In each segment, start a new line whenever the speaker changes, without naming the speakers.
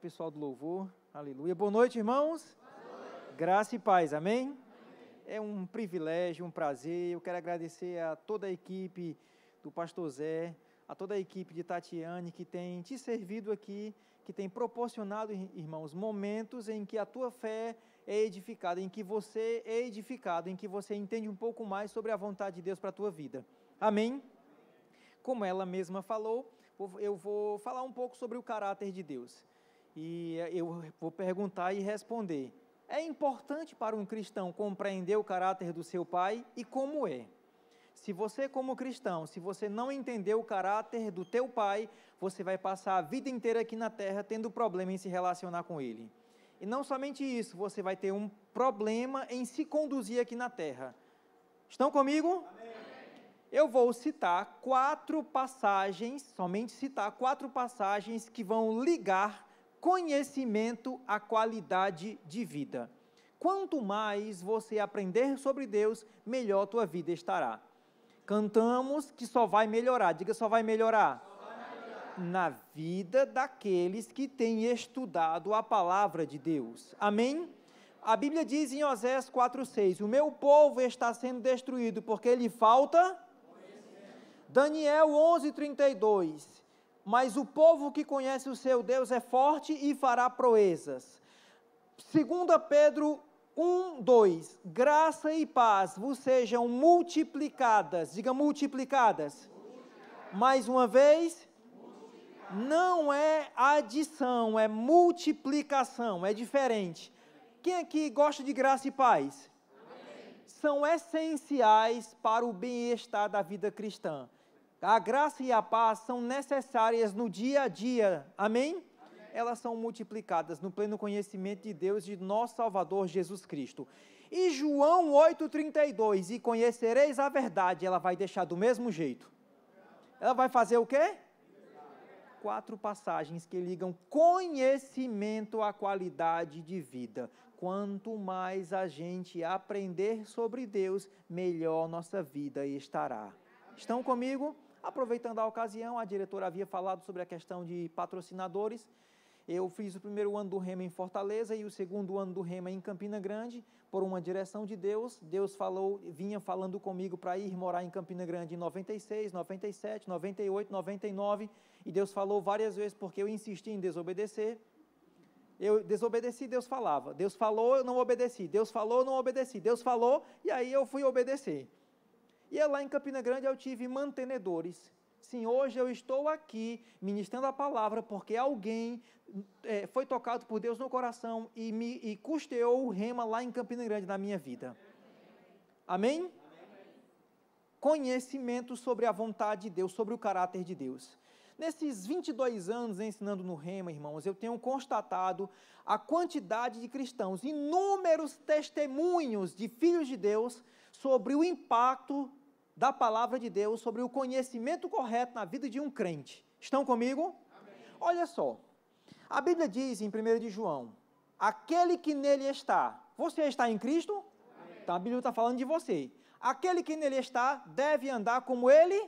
pessoal do louvor. Aleluia. Boa noite, irmãos. Graça e paz. Amém? Amém? É um privilégio, um prazer. Eu quero agradecer a toda a equipe do pastor Zé, a toda a equipe de Tatiane que tem te servido aqui, que tem proporcionado, irmãos, momentos em que a tua fé é edificada, em que você é edificado, em que você entende um pouco mais sobre a vontade de Deus para a tua vida. Amém? Como ela mesma falou, eu vou falar um pouco sobre o caráter de Deus e eh, eu vou perguntar e responder. É importante para um cristão compreender o caráter do seu pai e como é. Se você, como cristão, se você não entender o caráter do teu pai, você vai passar a vida inteira aqui na terra tendo problema em se relacionar com ele. E não somente isso, você vai ter um problema em se conduzir aqui na terra. Estão comigo? Eu vou citar quatro passagens, somente citar quatro passagens que vão ligar conhecimento à qualidade de vida. Quanto mais você aprender sobre Deus, melhor tua vida estará. Cantamos que só vai melhorar, diga só vai melhorar. Na vida daqueles que têm estudado a palavra de Deus. Amém? A Bíblia diz em Osés 4,6: O meu povo está sendo destruído porque lhe falta. Daniel 11,32: mas o povo que conhece o seu Deus é forte e fará proezas. 2 Pedro 1, 2: Graça e paz vos sejam multiplicadas, diga multiplicadas. multiplicadas. Mais uma vez, não é adição, é multiplicação, é diferente. Quem aqui gosta de graça e paz? Amém. São essenciais para o bem-estar da vida cristã. A graça e a paz são necessárias no dia a dia. Amém? Amém? Elas são multiplicadas no pleno conhecimento de Deus, de nosso Salvador Jesus Cristo. E João 8,32, e conhecereis a verdade, ela vai deixar do mesmo jeito. Ela vai fazer o quê? Quatro passagens que ligam conhecimento à qualidade de vida quanto mais a gente aprender sobre Deus, melhor nossa vida estará. Estão comigo? Aproveitando a ocasião, a diretora havia falado sobre a questão de patrocinadores. Eu fiz o primeiro ano do Rema em Fortaleza e o segundo ano do Rema em Campina Grande, por uma direção de Deus. Deus falou, vinha falando comigo para ir morar em Campina Grande em 96, 97, 98, 99, e Deus falou várias vezes porque eu insisti em desobedecer. Eu desobedeci, Deus falava. Deus falou, eu não obedeci. Deus falou, eu não obedeci. Deus falou, e aí eu fui obedecer. E é lá em Campina Grande eu tive mantenedores. Sim, hoje eu estou aqui ministrando a palavra porque alguém é, foi tocado por Deus no coração e me e custeou o rema lá em Campina Grande na minha vida. Amém? Amém? Conhecimento sobre a vontade de Deus, sobre o caráter de Deus. Nesses 22 anos ensinando no rema, irmãos, eu tenho constatado a quantidade de cristãos, inúmeros testemunhos de filhos de Deus sobre o impacto da palavra de Deus sobre o conhecimento correto na vida de um crente. Estão comigo? Amém. Olha só. A Bíblia diz em 1 João: aquele que nele está, você está em Cristo? Amém. Então a Bíblia está falando de você. Aquele que nele está deve andar como ele.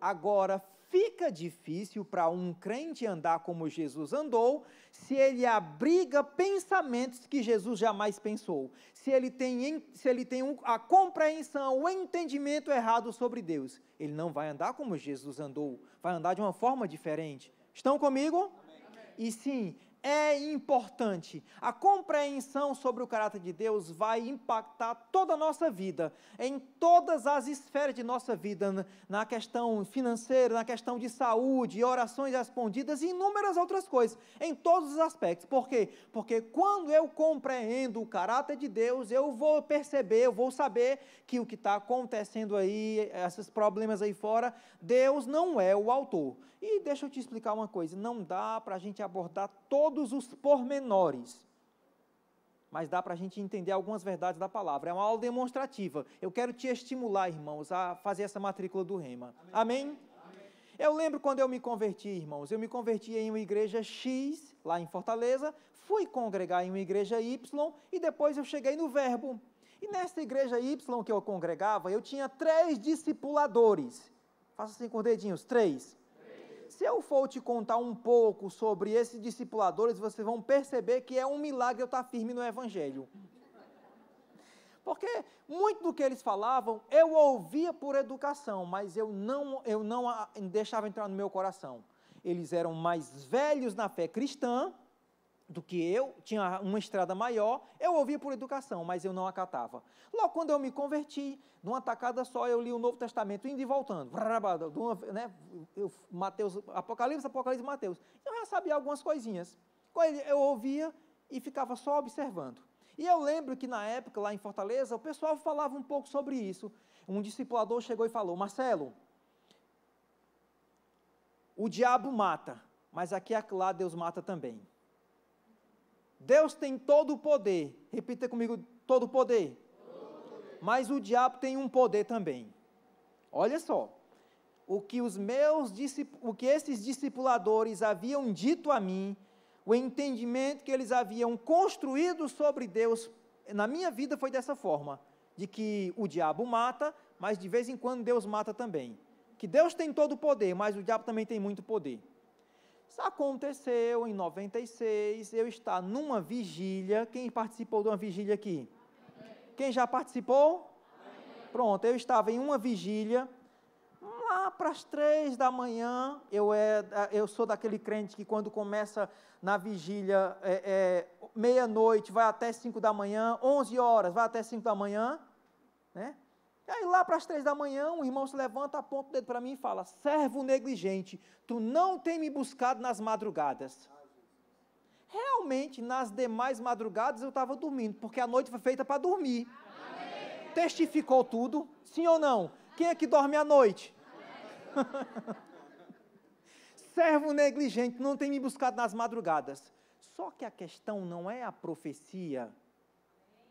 Agora, fica difícil para um crente andar como Jesus andou se ele abriga pensamentos que Jesus jamais pensou, se ele tem, se ele tem a compreensão, o entendimento errado sobre Deus. Ele não vai andar como Jesus andou, vai andar de uma forma diferente. Estão comigo? Amém. E sim, é importante. A compreensão sobre o caráter de Deus vai impactar toda a nossa vida, em todas as esferas de nossa vida, na questão financeira, na questão de saúde, orações respondidas e inúmeras outras coisas, em todos os aspectos. Por quê? Porque quando eu compreendo o caráter de Deus, eu vou perceber, eu vou saber que o que está acontecendo aí, esses problemas aí fora, Deus não é o autor. E deixa eu te explicar uma coisa: não dá para a gente abordar todo todos os pormenores. Mas dá para a gente entender algumas verdades da palavra. É uma aula demonstrativa. Eu quero te estimular, irmãos, a fazer essa matrícula do Rema. Amém? Amém? Eu lembro quando eu me converti, irmãos. Eu me converti em uma igreja X, lá em Fortaleza. Fui congregar em uma igreja Y. E depois eu cheguei no Verbo. E nessa igreja Y que eu congregava, eu tinha três discipuladores. Faça assim com os dedinhos: três se eu for te contar um pouco sobre esses discipuladores, vocês vão perceber que é um milagre eu estar firme no Evangelho. Porque muito do que eles falavam eu ouvia por educação, mas eu não, eu não deixava entrar no meu coração. Eles eram mais velhos na fé cristã, do que eu, tinha uma estrada maior, eu ouvia por educação, mas eu não acatava. Logo quando eu me converti, numa tacada só, eu li o Novo Testamento, indo e voltando. Né, eu, Mateus, Apocalipse, Apocalipse, Mateus. Então, eu já sabia algumas coisinhas. Eu ouvia e ficava só observando. E eu lembro que na época, lá em Fortaleza, o pessoal falava um pouco sobre isso. Um discipulador chegou e falou: Marcelo, o diabo mata, mas aqui lá Deus mata também. Deus tem todo o poder. Repita comigo: todo o poder. Mas o diabo tem um poder também. Olha só. O que os meus o que esses discipuladores haviam dito a mim, o entendimento que eles haviam construído sobre Deus na minha vida foi dessa forma, de que o diabo mata, mas de vez em quando Deus mata também. Que Deus tem todo o poder, mas o diabo também tem muito poder. Aconteceu em 96, eu estar numa vigília. Quem participou de uma vigília aqui? Quem já participou? Pronto, eu estava em uma vigília. Lá para as três da manhã, eu, é, é eu sou daquele crente que quando começa na vigília, é, é meia-noite, vai até cinco da manhã, onze horas, vai até cinco da manhã, né? E aí, lá para as três da manhã, um irmão se levanta, aponta o dedo para mim e fala: Servo negligente, tu não tem me buscado nas madrugadas. Realmente, nas demais madrugadas eu estava dormindo, porque a noite foi feita para dormir. Amém. Testificou tudo? Sim ou não? Quem é que dorme à noite? Servo negligente, não tem me buscado nas madrugadas. Só que a questão não é a profecia,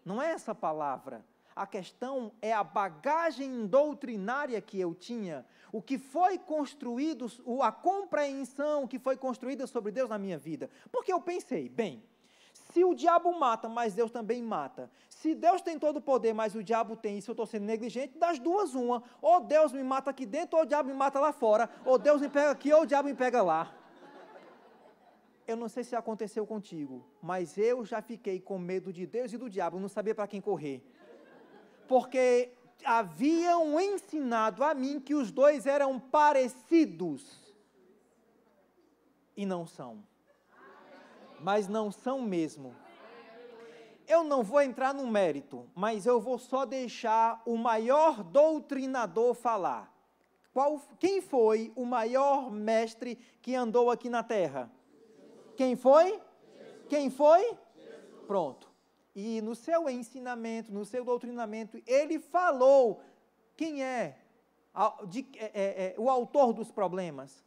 não é essa palavra a questão é a bagagem doutrinária que eu tinha, o que foi construído, a compreensão que foi construída sobre Deus na minha vida. Porque eu pensei, bem, se o diabo mata, mas Deus também mata. Se Deus tem todo o poder, mas o diabo tem, e se eu estou sendo negligente, das duas, uma. Ou Deus me mata aqui dentro, ou o diabo me mata lá fora. Ou Deus me pega aqui, ou o diabo me pega lá. Eu não sei se aconteceu contigo, mas eu já fiquei com medo de Deus e do diabo, não sabia para quem correr porque haviam ensinado a mim que os dois eram parecidos. E não são. Mas não são mesmo. Eu não vou entrar no mérito, mas eu vou só deixar o maior doutrinador falar. Qual, quem foi o maior mestre que andou aqui na terra? Quem foi? Quem foi? Pronto. E no seu ensinamento, no seu doutrinamento, ele falou quem é, é, é, é o autor dos problemas,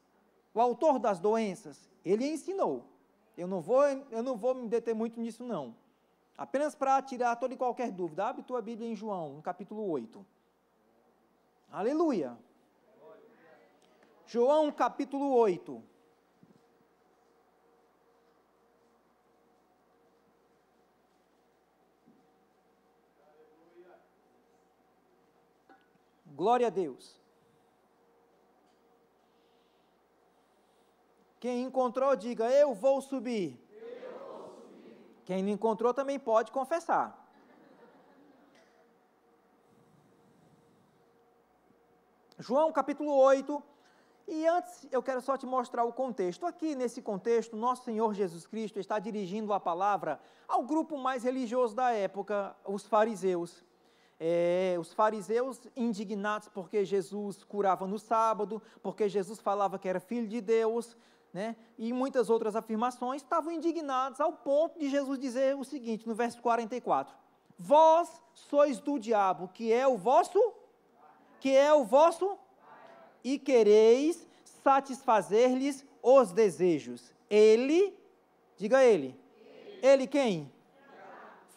o autor das doenças. Ele ensinou. Eu não vou, eu não vou me deter muito nisso, não. Apenas para tirar toda e qualquer dúvida, abre tua Bíblia em João, no capítulo 8. Aleluia. João capítulo 8. Glória a Deus. Quem encontrou, diga: Eu vou subir. Eu vou subir. Quem não encontrou também pode confessar. João capítulo 8. E antes eu quero só te mostrar o contexto. Aqui nesse contexto, nosso Senhor Jesus Cristo está dirigindo a palavra ao grupo mais religioso da época, os fariseus. É, os fariseus indignados porque Jesus curava no sábado, porque Jesus falava que era filho de Deus, né? e muitas outras afirmações, estavam indignados ao ponto de Jesus dizer o seguinte, no verso 44: Vós sois do diabo, que é o vosso, que é o vosso, e quereis satisfazer-lhes os desejos. Ele, diga ele, ele, ele quem?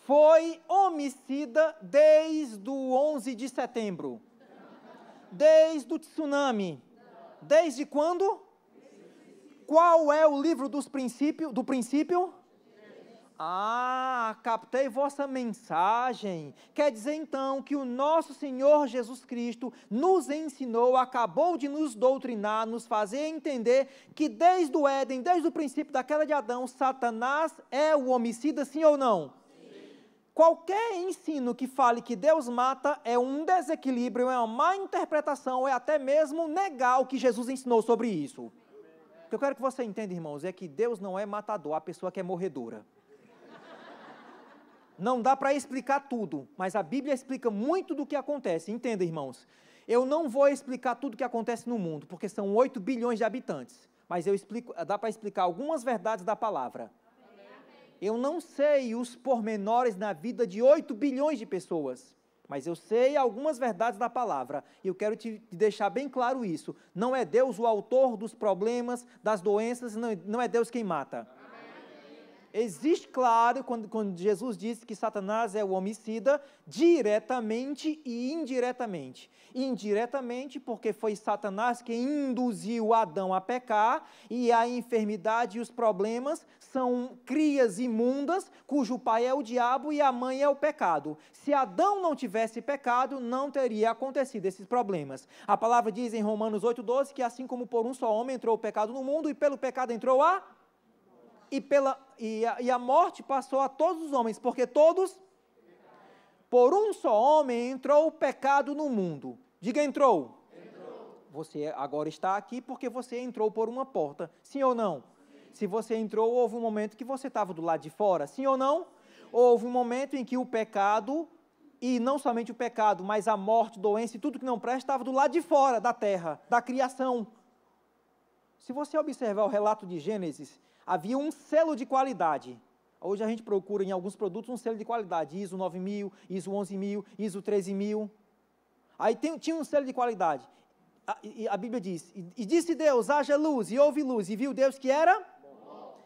foi homicida desde o 11 de setembro, desde o tsunami. Desde quando? Qual é o livro dos princípio, do princípio? Ah, captei vossa mensagem. Quer dizer então que o nosso Senhor Jesus Cristo nos ensinou, acabou de nos doutrinar, nos fazer entender que desde o Éden, desde o princípio da queda de Adão, Satanás é o homicida, sim ou não? Qualquer ensino que fale que Deus mata é um desequilíbrio, é uma má interpretação, é até mesmo negar o que Jesus ensinou sobre isso. O que eu quero que você entenda, irmãos, é que Deus não é matador, a pessoa que é morredora. Não dá para explicar tudo, mas a Bíblia explica muito do que acontece. Entenda, irmãos. Eu não vou explicar tudo o que acontece no mundo, porque são 8 bilhões de habitantes, mas eu explico, dá para explicar algumas verdades da palavra. Eu não sei os pormenores na vida de 8 bilhões de pessoas, mas eu sei algumas verdades da palavra. E eu quero te deixar bem claro isso. Não é Deus o autor dos problemas, das doenças, não é Deus quem mata. Existe, claro, quando, quando Jesus disse que Satanás é o homicida, diretamente e indiretamente. Indiretamente, porque foi Satanás que induziu Adão a pecar, e a enfermidade e os problemas são crias imundas, cujo pai é o diabo e a mãe é o pecado. Se Adão não tivesse pecado, não teria acontecido esses problemas. A palavra diz em Romanos 8,12 que assim como por um só homem entrou o pecado no mundo, e pelo pecado entrou a e, pela, e, a, e a morte passou a todos os homens, porque todos. Por um só homem entrou o pecado no mundo. Diga entrou. entrou. Você agora está aqui porque você entrou por uma porta. Sim ou não? Sim. Se você entrou, houve um momento que você estava do lado de fora. Sim ou não? Sim. Houve um momento em que o pecado, e não somente o pecado, mas a morte, doença e tudo que não presta, estava do lado de fora da terra, da criação. Se você observar o relato de Gênesis, havia um selo de qualidade. Hoje a gente procura em alguns produtos um selo de qualidade, ISO 9000, ISO 11000, ISO 13000. Aí tem, tinha um selo de qualidade. A, e a Bíblia diz: e, e disse Deus, haja luz, e houve luz, e viu Deus que era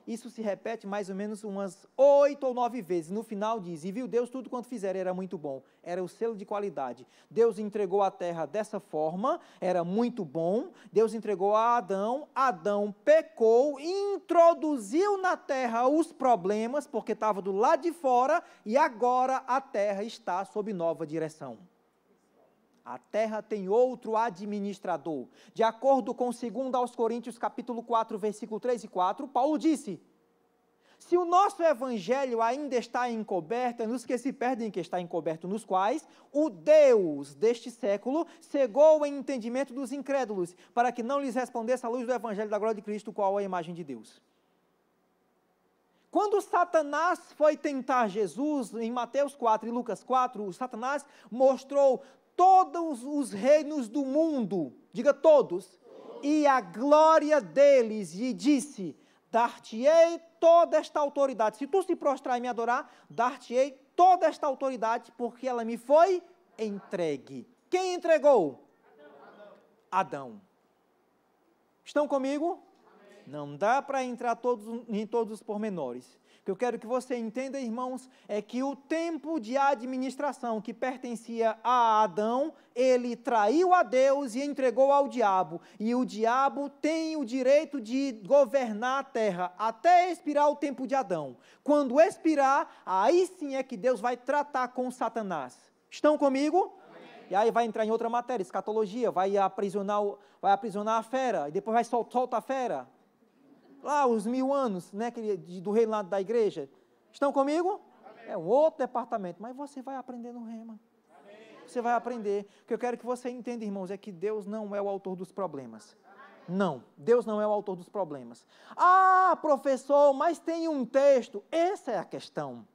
isso se repete mais ou menos umas oito ou nove vezes. No final diz: E viu Deus tudo quanto fizeram, era muito bom. Era o selo de qualidade. Deus entregou a terra dessa forma, era muito bom. Deus entregou a Adão, Adão pecou, introduziu na terra os problemas, porque estava do lado de fora, e agora a terra está sob nova direção a terra tem outro administrador. De acordo com 2 Coríntios capítulo 4, versículo 3 e 4, Paulo disse: Se o nosso evangelho ainda está encoberto, é nos que se perdem que está encoberto, nos quais o Deus deste século cegou o entendimento dos incrédulos, para que não lhes respondesse a luz do evangelho da glória de Cristo, qual é a imagem de Deus. Quando Satanás foi tentar Jesus, em Mateus 4 e Lucas 4, Satanás mostrou todos os reinos do mundo, diga todos, e a glória deles, e disse: Dar-te-ei toda esta autoridade. Se tu se prostrar e me adorar, dar-te-ei toda esta autoridade, porque ela me foi entregue. Quem entregou? Adão. Adão. Estão comigo? Amém. Não dá para entrar todos, em todos os pormenores que eu quero que você entenda, irmãos, é que o tempo de administração que pertencia a Adão, ele traiu a Deus e entregou ao diabo. E o diabo tem o direito de governar a terra até expirar o tempo de Adão. Quando expirar, aí sim é que Deus vai tratar com Satanás. Estão comigo? E aí vai entrar em outra matéria, escatologia, vai aprisionar, vai aprisionar a fera, e depois vai soltar a fera lá os mil anos né, é do reinado da igreja. Estão comigo? Amém. É um outro departamento, mas você vai aprender no rema. Você vai aprender. O que eu quero que você entenda, irmãos, é que Deus não é o autor dos problemas. Não, Deus não é o autor dos problemas. Ah, professor, mas tem um texto. Essa é a questão.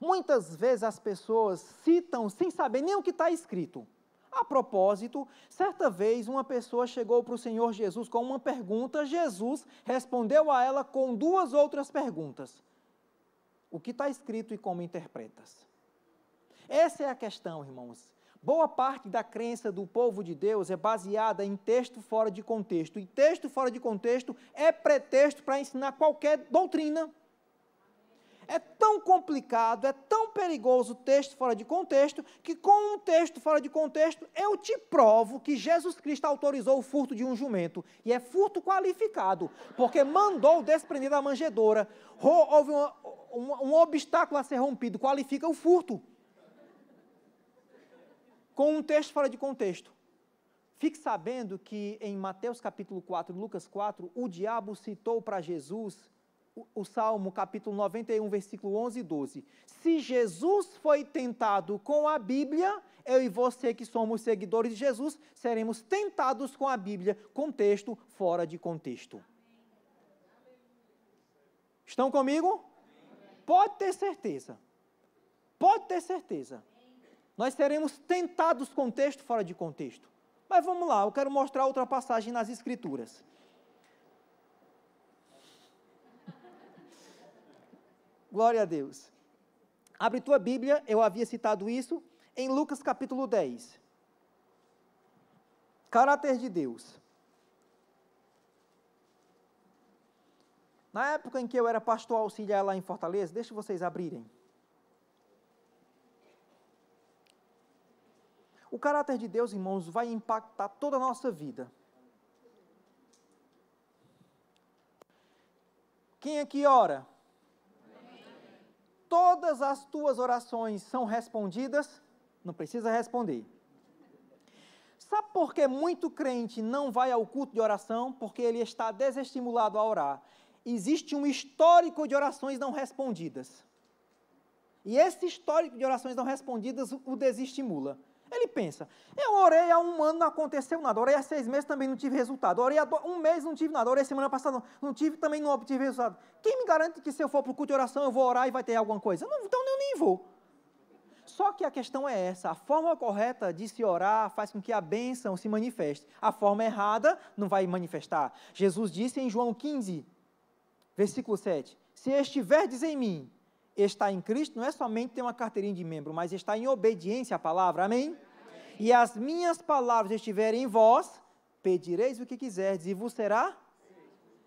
Muitas vezes as pessoas citam sem saber nem o que está escrito. A propósito, certa vez uma pessoa chegou para o Senhor Jesus com uma pergunta, Jesus respondeu a ela com duas outras perguntas. O que está escrito e como interpretas? Essa é a questão, irmãos. Boa parte da crença do povo de Deus é baseada em texto fora de contexto. E texto fora de contexto é pretexto para ensinar qualquer doutrina. É tão complicado, é tão perigoso o texto fora de contexto, que com um texto fora de contexto, eu te provo que Jesus Cristo autorizou o furto de um jumento. E é furto qualificado, porque mandou desprender da manjedora, Houve um, um obstáculo a ser rompido, qualifica o furto. Com um texto fora de contexto. Fique sabendo que em Mateus capítulo 4, Lucas 4, o diabo citou para Jesus o Salmo capítulo 91, versículo 11 e 12. Se Jesus foi tentado com a Bíblia, eu e você que somos seguidores de Jesus, seremos tentados com a Bíblia, contexto fora de contexto. Estão comigo? Pode ter certeza. Pode ter certeza. Nós seremos tentados com texto fora de contexto. Mas vamos lá, eu quero mostrar outra passagem nas Escrituras. Glória a Deus. Abre tua Bíblia, eu havia citado isso, em Lucas capítulo 10. Caráter de Deus. Na época em que eu era pastor auxiliar lá em Fortaleza, deixe vocês abrirem. O caráter de Deus, irmãos, vai impactar toda a nossa vida. Quem aqui ora? todas as tuas orações são respondidas? Não precisa responder. Sabe por que muito crente não vai ao culto de oração? Porque ele está desestimulado a orar. Existe um histórico de orações não respondidas. E esse histórico de orações não respondidas o desestimula. Ele pensa, eu orei há um ano, não aconteceu nada, orei há seis meses, também não tive resultado, orei há um mês, não tive nada, orei semana passada, não tive, também não obtive resultado. Quem me garante que se eu for para o culto de oração, eu vou orar e vai ter alguma coisa? Não, então eu nem vou. Só que a questão é essa: a forma correta de se orar faz com que a bênção se manifeste. A forma errada não vai manifestar. Jesus disse em João 15, versículo 7: Se estiverdes em mim estar em Cristo não é somente ter uma carteirinha de membro, mas estar em obediência à palavra. Amém? Amém. E as minhas palavras estiverem em vós, pedireis o que quiserdes e vos será.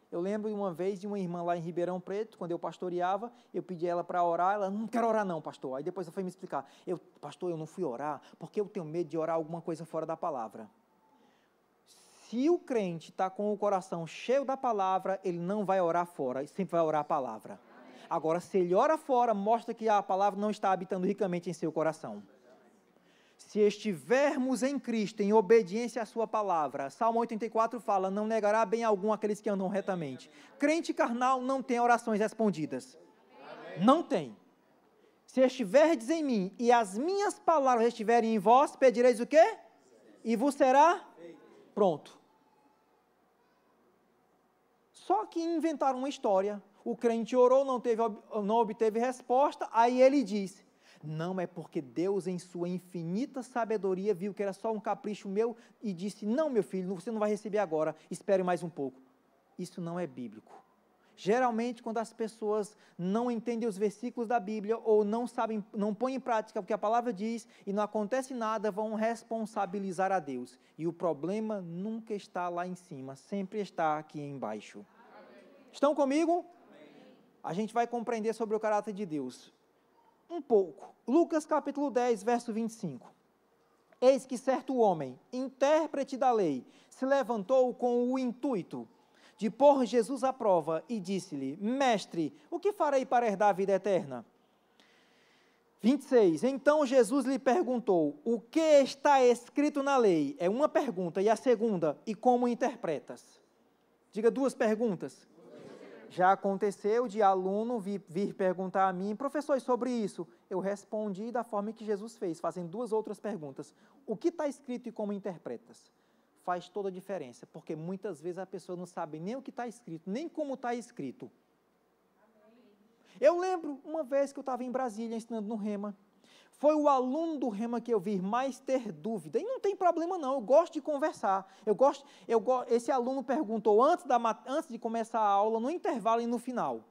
Eu lembro uma vez de uma irmã lá em Ribeirão Preto, quando eu pastoreava, eu pedi ela para orar, ela não quer orar não, pastor. Aí depois ela foi me explicar. Eu, pastor, eu não fui orar, porque eu tenho medo de orar alguma coisa fora da palavra. Se o crente está com o coração cheio da palavra, ele não vai orar fora, sempre vai orar a palavra. Agora, se ele ora fora, mostra que a palavra não está habitando ricamente em seu coração. Se estivermos em Cristo, em obediência à Sua palavra, Salmo 84 fala: Não negará bem algum aqueles que andam retamente. Crente carnal não tem orações respondidas. Não tem. Se estiverdes em mim e as minhas palavras estiverem em vós, pedireis o quê? E vos será pronto. Só que inventaram uma história o crente orou, não, teve, não obteve resposta, aí ele disse: Não, é porque Deus, em sua infinita sabedoria, viu que era só um capricho meu e disse: Não, meu filho, você não vai receber agora, espere mais um pouco. Isso não é bíblico. Geralmente, quando as pessoas não entendem os versículos da Bíblia ou não sabem, não põem em prática o que a palavra diz e não acontece nada, vão responsabilizar a Deus. E o problema nunca está lá em cima, sempre está aqui embaixo. Estão comigo? a gente vai compreender sobre o caráter de Deus. Um pouco. Lucas capítulo 10, verso 25. Eis que certo homem, intérprete da lei, se levantou com o intuito de pôr Jesus à prova e disse-lhe: Mestre, o que farei para herdar a vida eterna? 26. Então Jesus lhe perguntou: O que está escrito na lei? É uma pergunta. E a segunda: E como interpretas? Diga duas perguntas. Já aconteceu de aluno vir, vir perguntar a mim, professor, sobre isso. Eu respondi da forma que Jesus fez, fazendo duas outras perguntas. O que está escrito e como interpretas? Faz toda a diferença, porque muitas vezes a pessoa não sabe nem o que está escrito, nem como está escrito. Eu lembro uma vez que eu estava em Brasília ensinando no Rema. Foi o aluno do Rema que eu vi mais ter dúvida. E não tem problema não, eu gosto de conversar. Eu gosto, eu go... Esse aluno perguntou antes, da, antes de começar a aula, no intervalo e no final.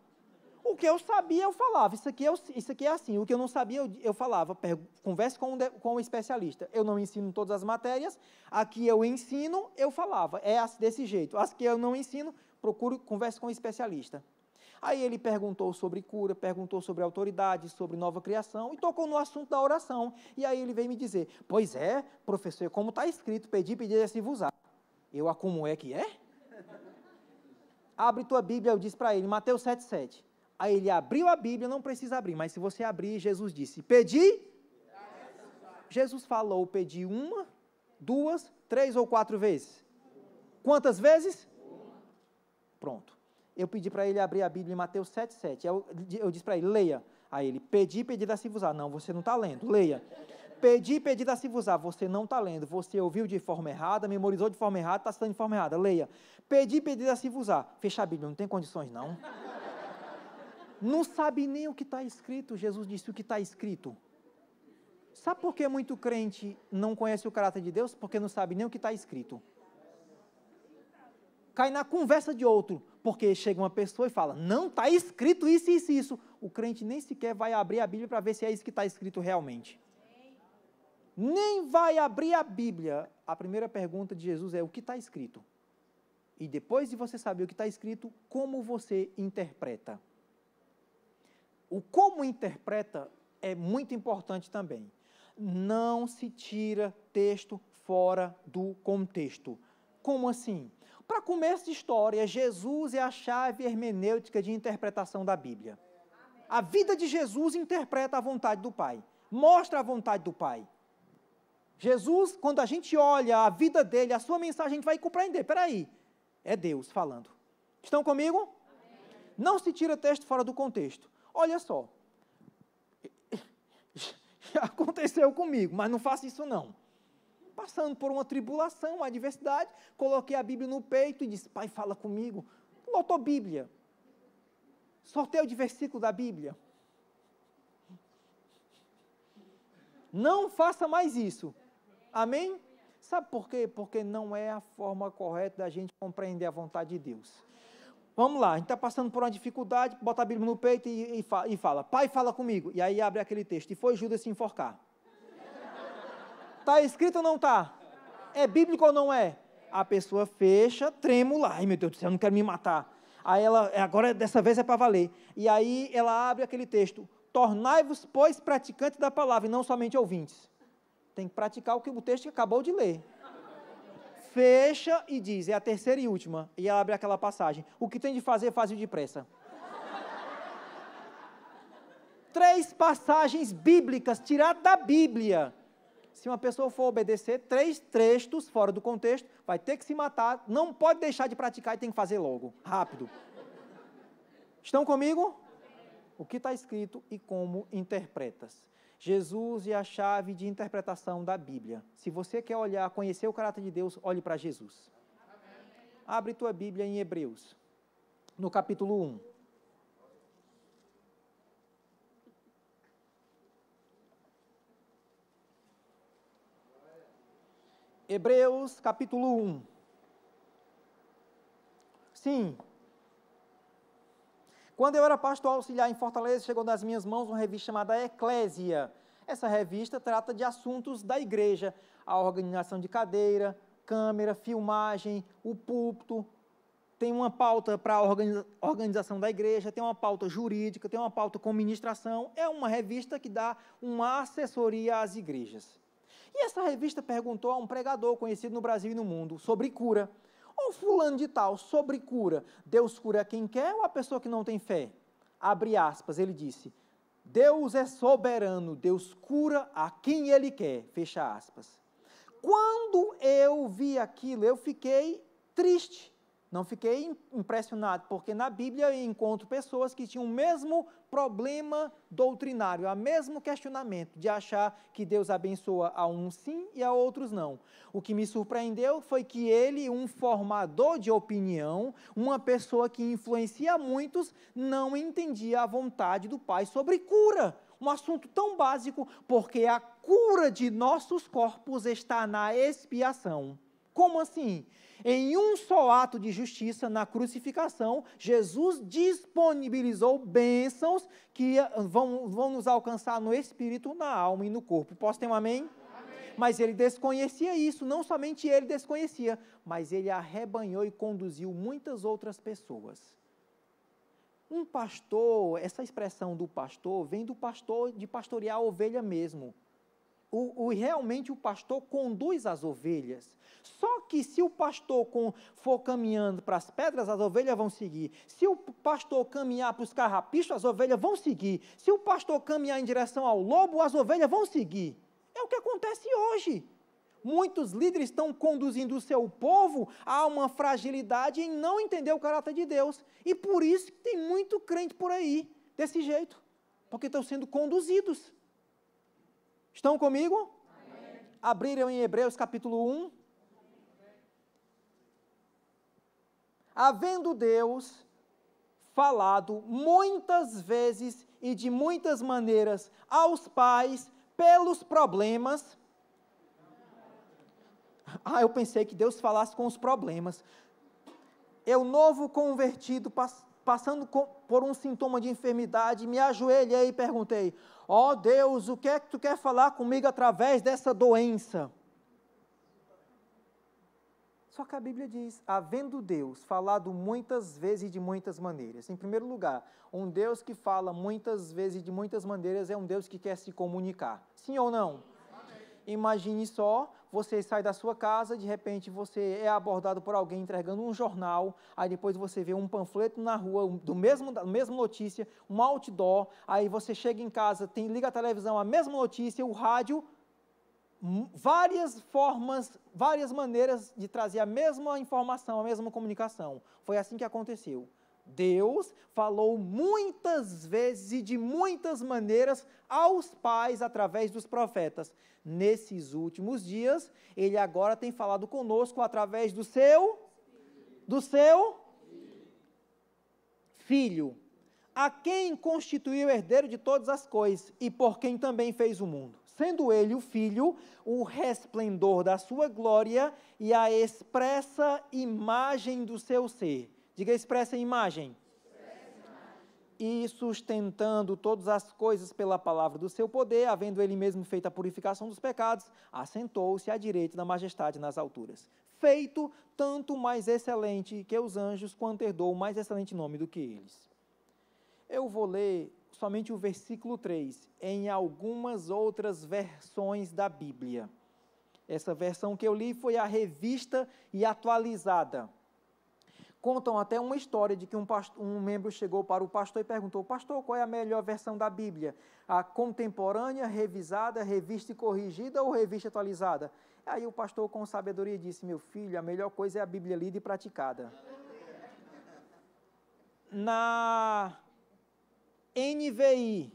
O que eu sabia, eu falava. Isso aqui, é isso aqui é assim. O que eu não sabia, eu, eu falava. converse com um, de, com um especialista. Eu não ensino todas as matérias. Aqui eu ensino, eu falava. É desse jeito. As que eu não ensino, procuro, converse com um especialista. Aí ele perguntou sobre cura, perguntou sobre autoridade, sobre nova criação e tocou no assunto da oração. E aí ele veio me dizer: Pois é, professor, como está escrito, pedi, pedi, é se assim vos usar. Eu, a ah, como é que é? Abre tua Bíblia, eu disse para ele, Mateus 7,7. Aí ele abriu a Bíblia, não precisa abrir, mas se você abrir, Jesus disse: Pedi. Jesus falou: Pedi uma, duas, três ou quatro vezes. Quantas vezes? Pronto eu pedi para ele abrir a Bíblia em Mateus 7,7. Eu, é eu disse para ele, leia. A ele, pedi, pedi se vos Não, você não está lendo, leia. Pedi, pedi se vos Você não está lendo. Você ouviu de forma errada, memorizou de forma errada, tá está citando de forma errada, leia. Pedi, pedi se vos Fecha a Bíblia, não tem condições não. Não sabe nem o que está escrito. Jesus disse o que está escrito. Sabe por que muito crente não conhece o caráter de Deus? Porque não sabe nem o que está escrito. Cai na conversa de outro porque chega uma pessoa e fala, não está escrito isso, isso isso. O crente nem sequer vai abrir a Bíblia para ver se é isso que está escrito realmente. Nem vai abrir a Bíblia. A primeira pergunta de Jesus é: o que está escrito? E depois de você saber o que está escrito, como você interpreta? O como interpreta é muito importante também. Não se tira texto fora do contexto. Como assim? Para começo de história, Jesus é a chave hermenêutica de interpretação da Bíblia. A vida de Jesus interpreta a vontade do Pai, mostra a vontade do Pai. Jesus, quando a gente olha a vida dele, a sua mensagem, a gente vai compreender. Peraí, é Deus falando. Estão comigo? Amém. Não se tira texto fora do contexto. Olha só. Aconteceu comigo, mas não faça isso não passando por uma tribulação, uma adversidade, coloquei a Bíblia no peito e disse: Pai, fala comigo. Lotou Bíblia. Sorteio de versículo da Bíblia. Não faça mais isso. Amém? Sabe por quê? Porque não é a forma correta da gente compreender a vontade de Deus. Vamos lá, a gente está passando por uma dificuldade, bota a Bíblia no peito e, e, fala, e fala, Pai, fala comigo. E aí abre aquele texto. E foi Judas se enforcar. Está escrito ou não está? É bíblico ou não é? A pessoa fecha, trêmula. Ai, meu Deus do céu, eu não quero me matar. Aí ela, é, agora dessa vez é para valer. E aí ela abre aquele texto: Tornai-vos, pois, praticantes da palavra, e não somente ouvintes. Tem que praticar o que o texto acabou de ler. Fecha e diz, é a terceira e última. E ela abre aquela passagem. O que tem de fazer, faz depressa. Três passagens bíblicas tiradas da Bíblia se uma pessoa for obedecer três textos fora do contexto, vai ter que se matar, não pode deixar de praticar e tem que fazer logo, rápido. Estão comigo? O que está escrito e como interpretas. Jesus é a chave de interpretação da Bíblia. Se você quer olhar, conhecer o caráter de Deus, olhe para Jesus. Abre tua Bíblia em Hebreus, no capítulo 1. Hebreus capítulo 1. Sim. Quando eu era pastor auxiliar em Fortaleza, chegou nas minhas mãos uma revista chamada Eclésia. Essa revista trata de assuntos da igreja, a organização de cadeira, câmera, filmagem, o púlpito. Tem uma pauta para a organização da igreja, tem uma pauta jurídica, tem uma pauta com ministração. É uma revista que dá uma assessoria às igrejas. E essa revista perguntou a um pregador conhecido no Brasil e no mundo sobre cura. O fulano de tal, sobre cura. Deus cura quem quer ou a pessoa que não tem fé? Abre aspas, ele disse: Deus é soberano, Deus cura a quem ele quer. Fecha aspas. Quando eu vi aquilo, eu fiquei triste. Não fiquei impressionado, porque na Bíblia eu encontro pessoas que tinham o mesmo problema doutrinário, o mesmo questionamento de achar que Deus abençoa a uns sim e a outros não. O que me surpreendeu foi que ele, um formador de opinião, uma pessoa que influencia muitos, não entendia a vontade do Pai sobre cura um assunto tão básico, porque a cura de nossos corpos está na expiação. Como assim? Em um só ato de justiça, na crucificação, Jesus disponibilizou bênçãos que vão, vão nos alcançar no espírito, na alma e no corpo. Posso ter um amém? amém? Mas ele desconhecia isso, não somente ele desconhecia, mas ele arrebanhou e conduziu muitas outras pessoas. Um pastor, essa expressão do pastor, vem do pastor de pastorear a ovelha mesmo o, o, realmente o pastor conduz as ovelhas. Só que se o pastor com, for caminhando para as pedras, as ovelhas vão seguir. Se o pastor caminhar para os carrapichos, as ovelhas vão seguir. Se o pastor caminhar em direção ao lobo, as ovelhas vão seguir. É o que acontece hoje. Muitos líderes estão conduzindo o seu povo a uma fragilidade em não entender o caráter de Deus. E por isso tem muito crente por aí, desse jeito. Porque estão sendo conduzidos. Estão comigo? Amém. Abriram em Hebreus capítulo 1. Havendo Deus falado muitas vezes e de muitas maneiras aos pais pelos problemas. Ah, eu pensei que Deus falasse com os problemas. Eu, novo convertido, passando por um sintoma de enfermidade, me ajoelhei e perguntei: Ó oh, Deus, o que é que tu quer falar comigo através dessa doença? Só que a Bíblia diz: havendo Deus falado muitas vezes e de muitas maneiras. Em primeiro lugar, um Deus que fala muitas vezes e de muitas maneiras é um Deus que quer se comunicar. Sim ou não? Imagine só, você sai da sua casa, de repente você é abordado por alguém entregando um jornal, aí depois você vê um panfleto na rua, do mesmo, da mesma notícia, um outdoor, aí você chega em casa, tem, liga a televisão, a mesma notícia, o rádio, várias formas, várias maneiras de trazer a mesma informação, a mesma comunicação. Foi assim que aconteceu. Deus falou muitas vezes e de muitas maneiras aos pais através dos profetas. Nesses últimos dias, ele agora tem falado conosco através do seu do seu filho, a quem constituiu herdeiro de todas as coisas e por quem também fez o mundo. Sendo ele o filho, o resplendor da sua glória e a expressa imagem do seu ser Diga expressa imagem. E sustentando todas as coisas pela palavra do seu poder, havendo ele mesmo feito a purificação dos pecados, assentou-se à direita da majestade nas alturas. Feito tanto mais excelente que os anjos, quanto herdou mais excelente nome do que eles. Eu vou ler somente o versículo 3 em algumas outras versões da Bíblia. Essa versão que eu li foi a revista e atualizada. Contam até uma história de que um, pastor, um membro chegou para o pastor e perguntou: Pastor, qual é a melhor versão da Bíblia? A contemporânea, revisada, revista e corrigida ou revista atualizada? Aí o pastor, com sabedoria, disse: Meu filho, a melhor coisa é a Bíblia lida e praticada. Na NVI,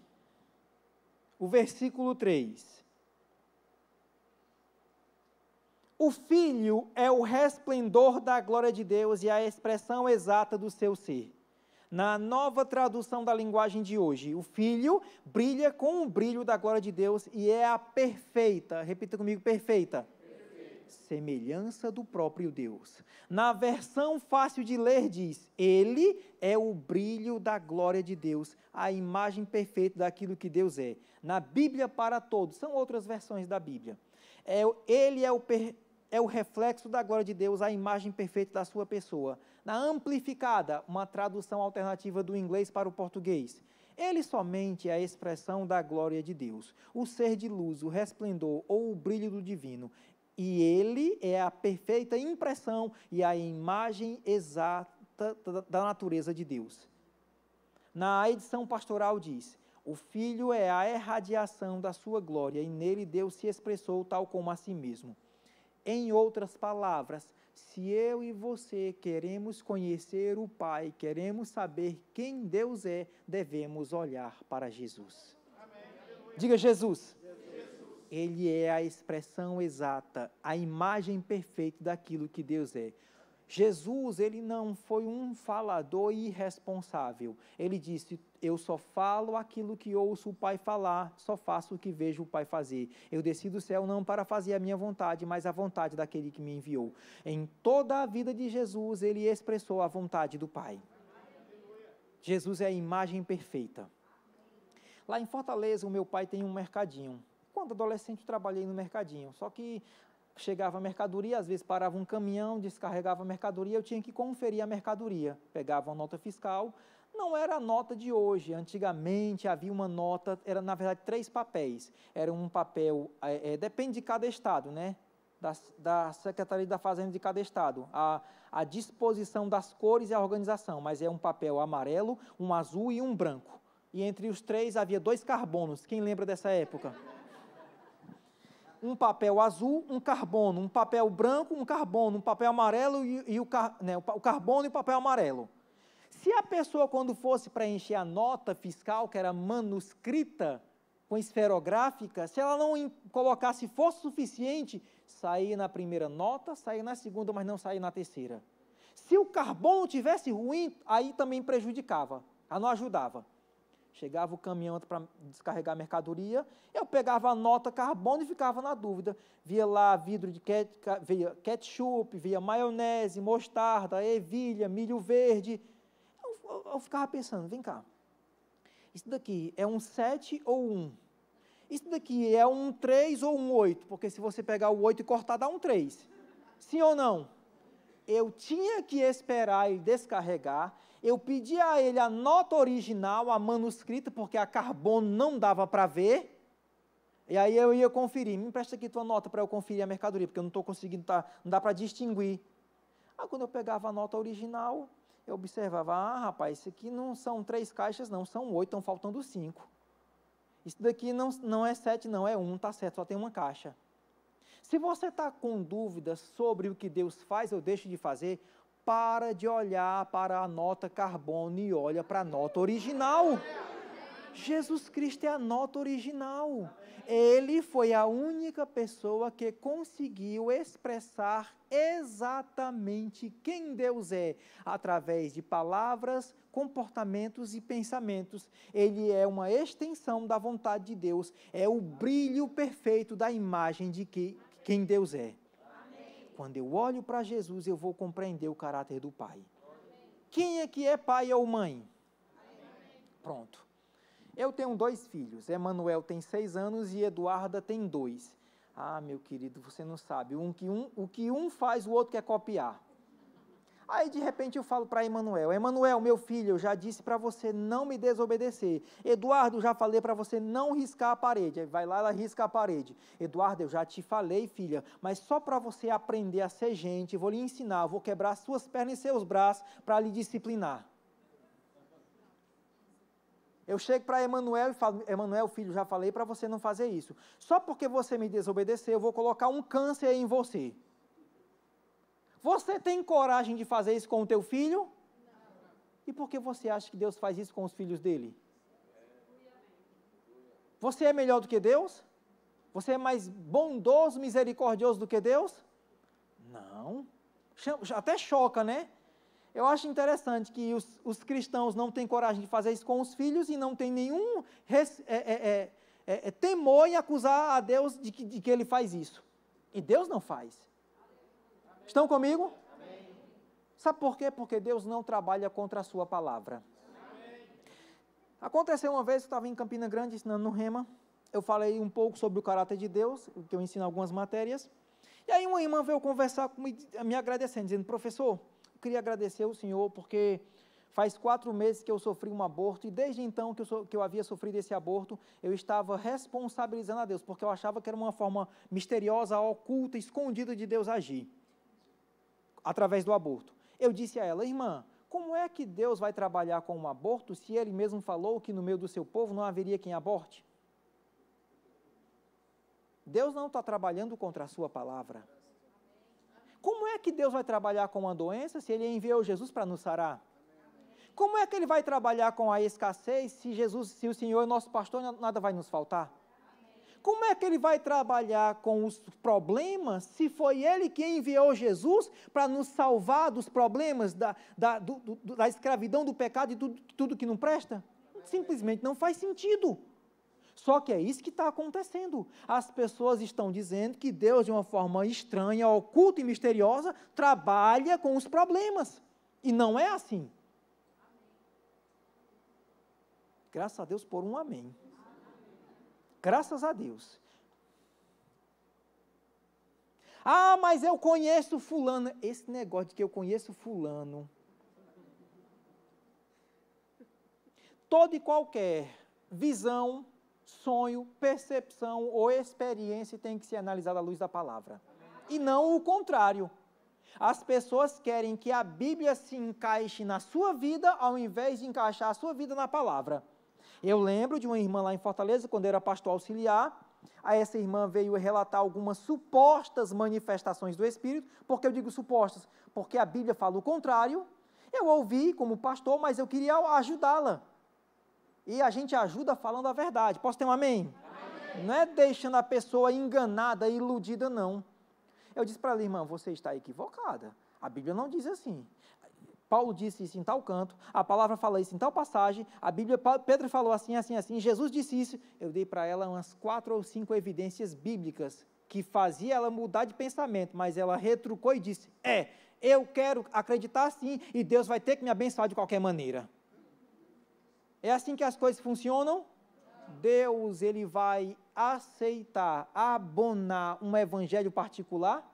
o versículo 3. O Filho é o resplendor da glória de Deus e é a expressão exata do seu ser. Na nova tradução da linguagem de hoje, o Filho brilha com o brilho da glória de Deus e é a perfeita, repita comigo, perfeita. Semelhança do próprio Deus. Na versão fácil de ler, diz: Ele é o brilho da glória de Deus, a imagem perfeita daquilo que Deus é. Na Bíblia para todos, são outras versões da Bíblia. É, ele é o per é o reflexo da glória de Deus, a imagem perfeita da sua pessoa. Na amplificada, uma tradução alternativa do inglês para o português. Ele somente é a expressão da glória de Deus, o ser de luz, o resplendor ou o brilho do divino. E ele é a perfeita impressão e a imagem exata da natureza de Deus. Na edição pastoral diz: o Filho é a irradiação da sua glória, e nele Deus se expressou tal como a si mesmo. Em outras palavras, se eu e você queremos conhecer o Pai, queremos saber quem Deus é, devemos olhar para Jesus. Amém. Diga Jesus. Jesus. Ele é a expressão exata, a imagem perfeita daquilo que Deus é. Jesus, ele não foi um falador irresponsável. Ele disse: Eu só falo aquilo que ouço o Pai falar, só faço o que vejo o Pai fazer. Eu desci do céu não para fazer a minha vontade, mas a vontade daquele que me enviou. Em toda a vida de Jesus, ele expressou a vontade do Pai. Jesus é a imagem perfeita. Lá em Fortaleza, o meu pai tem um mercadinho. Quando adolescente, trabalhei no mercadinho. Só que chegava a mercadoria, às vezes parava um caminhão, descarregava a mercadoria, eu tinha que conferir a mercadoria. Pegava uma nota fiscal, não era a nota de hoje. Antigamente havia uma nota, era na verdade três papéis. Era um papel, é, é, depende de cada estado, né? Da, da, Secretaria da Fazenda de cada estado. A, a disposição das cores e a organização, mas é um papel amarelo, um azul e um branco. E entre os três havia dois carbonos. Quem lembra dessa época? um papel azul, um carbono, um papel branco, um carbono, um papel amarelo e, e o, car, né, o carbono e o papel amarelo. Se a pessoa, quando fosse preencher a nota fiscal, que era manuscrita, com esferográfica, se ela não colocasse força suficiente, sair na primeira nota, sair na segunda, mas não sair na terceira. Se o carbono tivesse ruim, aí também prejudicava, aí não ajudava. Chegava o caminhão para descarregar a mercadoria, eu pegava a nota carbono e ficava na dúvida. Via lá vidro de ketchup, via maionese, mostarda, ervilha, milho verde. Eu, eu, eu, ficava pensando, vem cá, isso daqui é um 7 ou um? Isso daqui é um 3 ou um 8? Porque se você pegar o 8 e cortar, dá um 3. Sim ou não? Eu tinha que esperar e descarregar eu pedi a ele a nota original, a manuscrita, porque a carbono não dava para ver. E aí eu ia conferir, me empresta aqui tua nota para eu conferir a mercadoria, porque eu não estou conseguindo, tá, não dá para distinguir. Aí quando eu pegava a nota original, eu observava, ah, rapaz, isso aqui não são três caixas, não, são oito, estão faltando cinco. Isso daqui não, não é sete, não, é um, tá certo, só tem uma caixa. Se você está com dúvidas sobre o que Deus faz ou deixa de fazer, para de olhar para a nota carbono e olha para a nota original. Jesus Cristo é a nota original. Ele foi a única pessoa que conseguiu expressar exatamente quem Deus é, através de palavras, comportamentos e pensamentos. Ele é uma extensão da vontade de Deus, é o brilho perfeito da imagem de que, quem Deus é quando eu olho para Jesus, eu vou compreender o caráter do Pai. Quem é que é pai ou mãe? Pronto. Eu tenho dois filhos. Emanuel tem seis anos e Eduarda tem dois. Ah, meu querido, você não sabe. Um que um, o que um faz, o outro quer copiar. Aí de repente eu falo para Emanuel: Emanuel, meu filho, eu já disse para você não me desobedecer. Eduardo, já falei para você não riscar a parede. Aí vai lá, ela risca a parede. Eduardo, eu já te falei, filha, mas só para você aprender a ser gente, vou lhe ensinar, vou quebrar suas pernas e seus braços para lhe disciplinar. Eu chego para Emanuel e falo: Emanuel, filho, já falei para você não fazer isso. Só porque você me desobedeceu, eu vou colocar um câncer em você. Você tem coragem de fazer isso com o teu filho? Não. E por que você acha que Deus faz isso com os filhos dele? Você é melhor do que Deus? Você é mais bondoso, misericordioso do que Deus? Não. Até choca, né? Eu acho interessante que os, os cristãos não têm coragem de fazer isso com os filhos e não têm nenhum res, é, é, é, temor em acusar a Deus de que, de que ele faz isso. E Deus não faz. Estão comigo? Amém. Sabe por quê? Porque Deus não trabalha contra a sua palavra. Amém. Aconteceu uma vez que eu estava em Campina Grande ensinando no Rema. Eu falei um pouco sobre o caráter de Deus, que eu ensino algumas matérias. E aí uma irmã veio conversar comigo, me agradecendo, dizendo, professor, eu queria agradecer o senhor porque faz quatro meses que eu sofri um aborto e desde então que eu, so, que eu havia sofrido esse aborto, eu estava responsabilizando a Deus, porque eu achava que era uma forma misteriosa, oculta, escondida de Deus agir através do aborto. Eu disse a ela, irmã, como é que Deus vai trabalhar com o um aborto se ele mesmo falou que no meio do seu povo não haveria quem aborte? Deus não está trabalhando contra a sua palavra. Como é que Deus vai trabalhar com uma doença se ele enviou Jesus para nos sarar? Como é que ele vai trabalhar com a escassez se Jesus, se o Senhor é nosso pastor, nada vai nos faltar? Como é que ele vai trabalhar com os problemas se foi ele quem enviou Jesus para nos salvar dos problemas da, da, do, do, da escravidão, do pecado e do, tudo que não presta? Simplesmente não faz sentido. Só que é isso que está acontecendo. As pessoas estão dizendo que Deus, de uma forma estranha, oculta e misteriosa, trabalha com os problemas. E não é assim. Graças a Deus por um amém. Graças a Deus. Ah, mas eu conheço fulano. Esse negócio de que eu conheço fulano. Todo e qualquer visão, sonho, percepção ou experiência tem que ser analisada à luz da palavra. E não o contrário. As pessoas querem que a Bíblia se encaixe na sua vida ao invés de encaixar a sua vida na palavra. Eu lembro de uma irmã lá em Fortaleza, quando era pastor auxiliar, a essa irmã veio relatar algumas supostas manifestações do Espírito, porque eu digo supostas, porque a Bíblia fala o contrário. Eu ouvi como pastor, mas eu queria ajudá-la. E a gente ajuda falando a verdade. Posso ter um amém? amém. Não é deixando a pessoa enganada, iludida, não. Eu disse para ela, irmã, você está equivocada. A Bíblia não diz assim. Paulo disse isso em tal canto, a palavra fala isso em tal passagem, a Bíblia, Pedro falou assim, assim, assim, Jesus disse isso. Eu dei para ela umas quatro ou cinco evidências bíblicas que fazia ela mudar de pensamento, mas ela retrucou e disse: É, eu quero acreditar assim e Deus vai ter que me abençoar de qualquer maneira. É assim que as coisas funcionam? Deus ele vai aceitar, abonar um evangelho particular?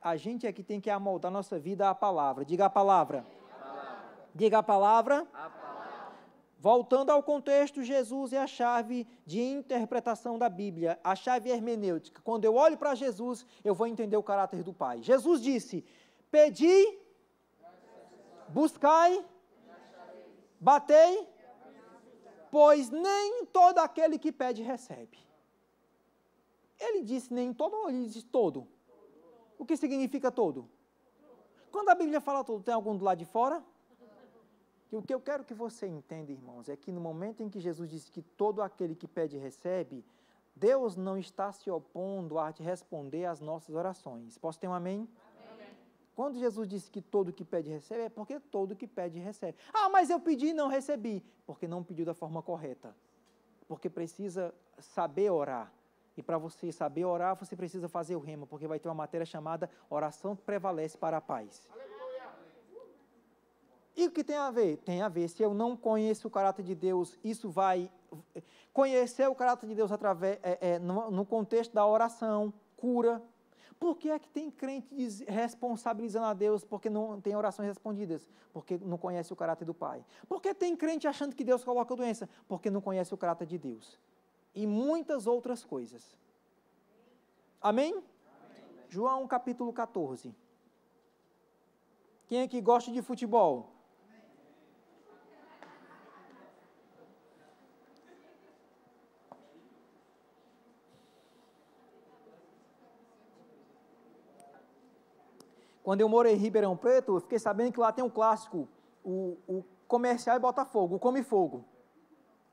a gente é que tem que amoldar nossa vida à palavra. Diga a palavra. A palavra. Diga a palavra. a palavra. Voltando ao contexto, Jesus é a chave de interpretação da Bíblia, a chave hermenêutica. Quando eu olho para Jesus, eu vou entender o caráter do Pai. Jesus disse: Pedi, buscai, batei, pois nem todo aquele que pede recebe. Ele disse nem todo, ele disse todo o que significa todo? Quando a Bíblia fala todo, tem algum do lado de fora? E o que eu quero que você entenda, irmãos, é que no momento em que Jesus disse que todo aquele que pede recebe, Deus não está se opondo a responder às nossas orações. Posso ter um amém? amém. Quando Jesus disse que todo que pede recebe, é porque todo que pede recebe. Ah, mas eu pedi e não recebi. Porque não pediu da forma correta. Porque precisa saber orar. E para você saber orar, você precisa fazer o rema, porque vai ter uma matéria chamada Oração Prevalece para a Paz. E o que tem a ver? Tem a ver, se eu não conheço o caráter de Deus, isso vai. Conhecer o caráter de Deus através, é, é, no, no contexto da oração, cura, por que é que tem crente responsabilizando a Deus porque não tem orações respondidas? Porque não conhece o caráter do Pai. Por que tem crente achando que Deus coloca a doença? Porque não conhece o caráter de Deus e muitas outras coisas. Amém? Amém? João capítulo 14. Quem é que gosta de futebol? Amém. Quando eu morei em Ribeirão Preto, eu fiquei sabendo que lá tem um clássico, o, o comercial e Botafogo, o Come Fogo.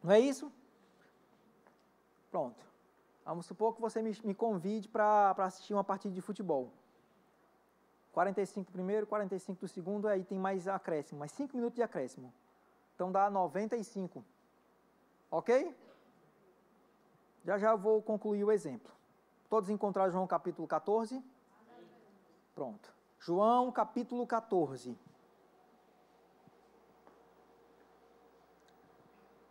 Não é isso? Pronto. Vamos supor que você me, me convide para assistir uma partida de futebol. 45 do primeiro, 45 do segundo, aí tem mais acréscimo, mais 5 minutos de acréscimo. Então dá 95. Ok? Já já vou concluir o exemplo. Todos encontraram João capítulo 14? Pronto. João capítulo 14.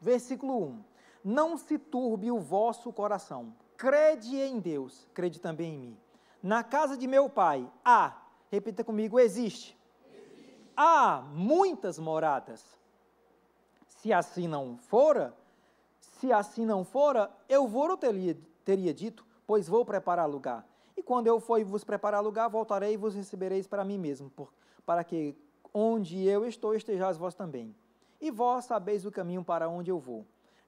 Versículo 1 não se turbe o vosso coração. Crede em Deus, crede também em mim. Na casa de meu pai há, repita comigo, existe. existe. Há muitas moradas. Se assim não fora, se assim não fora, eu vou teria, teria dito, pois vou preparar lugar. E quando eu for e vos preparar lugar, voltarei e vos recebereis para mim mesmo, por, para que onde eu estou estejais vós também. E vós sabeis o caminho para onde eu vou.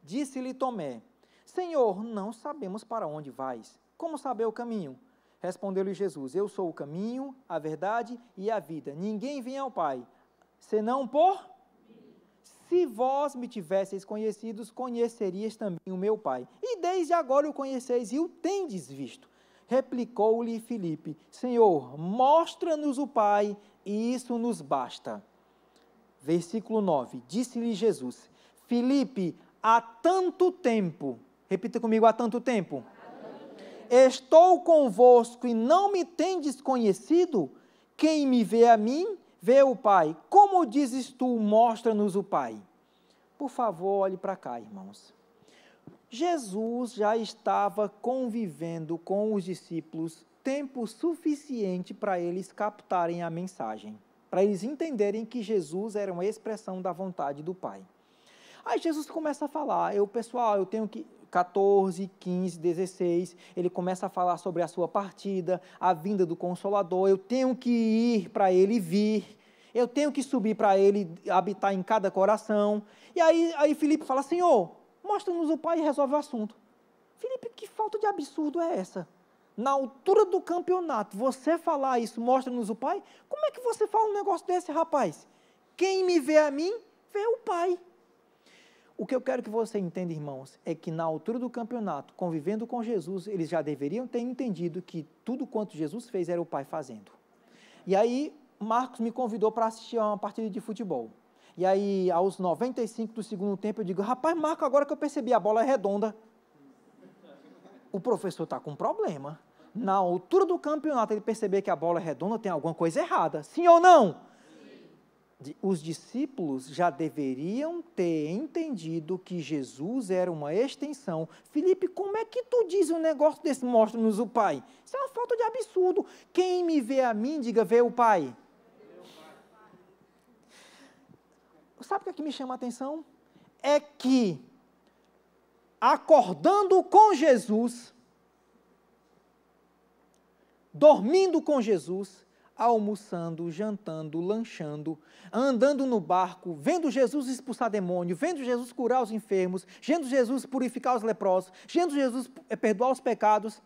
Disse-lhe Tomé: Senhor, não sabemos para onde vais. Como saber o caminho? Respondeu-lhe Jesus: Eu sou o caminho, a verdade e a vida. Ninguém vem ao Pai senão por se vós me tivesseis conhecidos, conhecerias também o meu Pai. E desde agora o conheceis e o tendes visto. Replicou-lhe Filipe: Senhor, mostra-nos o Pai, e isso nos basta. Versículo 9: Disse-lhe Jesus: Filipe, há tanto tempo. Repita comigo, há tanto tempo. Estou convosco e não me tendes conhecido? Quem me vê a mim, vê o Pai. Como dizes tu, mostra-nos o Pai. Por favor, olhe para cá, irmãos. Jesus já estava convivendo com os discípulos tempo suficiente para eles captarem a mensagem, para eles entenderem que Jesus era uma expressão da vontade do Pai. Aí Jesus começa a falar, eu, pessoal, eu tenho que. 14, 15, 16, ele começa a falar sobre a sua partida, a vinda do Consolador. Eu tenho que ir para ele vir, eu tenho que subir para ele habitar em cada coração. E aí, aí Felipe fala: Senhor, mostra-nos o Pai e resolve o assunto. Felipe, que falta de absurdo é essa? Na altura do campeonato, você falar isso, mostra-nos o Pai? Como é que você fala um negócio desse, rapaz? Quem me vê a mim, vê o Pai. O que eu quero que você entenda, irmãos, é que na altura do campeonato, convivendo com Jesus, eles já deveriam ter entendido que tudo quanto Jesus fez era o Pai fazendo. E aí, Marcos me convidou para assistir a uma partida de futebol. E aí, aos 95 do segundo tempo, eu digo: Rapaz, Marco, agora que eu percebi, a bola é redonda. O professor está com um problema. Na altura do campeonato, ele perceber que a bola é redonda, tem alguma coisa errada. Sim ou não? os discípulos já deveriam ter entendido que Jesus era uma extensão. Felipe, como é que tu diz um negócio desse? Mostra-nos o Pai. Isso é uma falta de absurdo. Quem me vê a mim, diga, vê o Pai. Sabe o que, é que me chama a atenção? É que, acordando com Jesus, dormindo com Jesus, almoçando, jantando, lanchando, andando no barco, vendo Jesus expulsar demônio, vendo Jesus curar os enfermos, vendo Jesus purificar os leprosos, vendo Jesus eh, perdoar os pecados,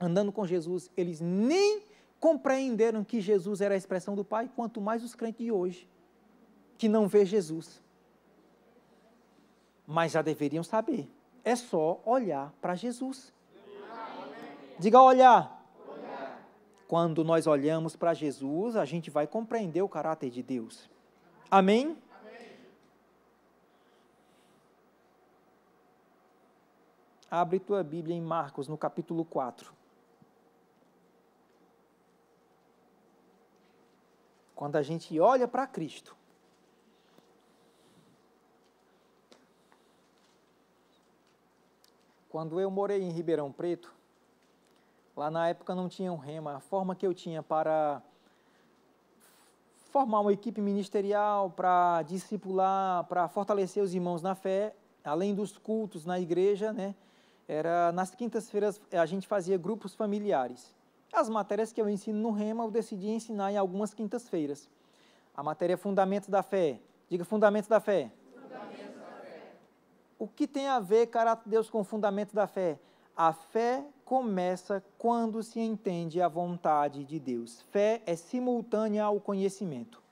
andando com Jesus, eles nem compreenderam que Jesus era a expressão do Pai, quanto mais os crentes de hoje, que não vê Jesus. Mas já deveriam saber. É só olhar para Jesus. Diga olhar. Quando nós olhamos para Jesus, a gente vai compreender o caráter de Deus. Amém? Amém? Abre tua Bíblia em Marcos, no capítulo 4. Quando a gente olha para Cristo, quando eu morei em Ribeirão Preto, Lá na época não tinha um rema. A forma que eu tinha para formar uma equipe ministerial, para discipular, para fortalecer os irmãos na fé, além dos cultos na igreja, né? Era nas quintas-feiras a gente fazia grupos familiares. As matérias que eu ensino no rema, eu decidi ensinar em algumas quintas-feiras. A matéria é Fundamento Fundamentos da Fé. Diga Fundamentos da Fé. Fundamento da fé. O que tem a ver caráter de Deus com o fundamento da fé? A fé começa quando se entende a vontade de Deus. Fé é simultânea ao conhecimento.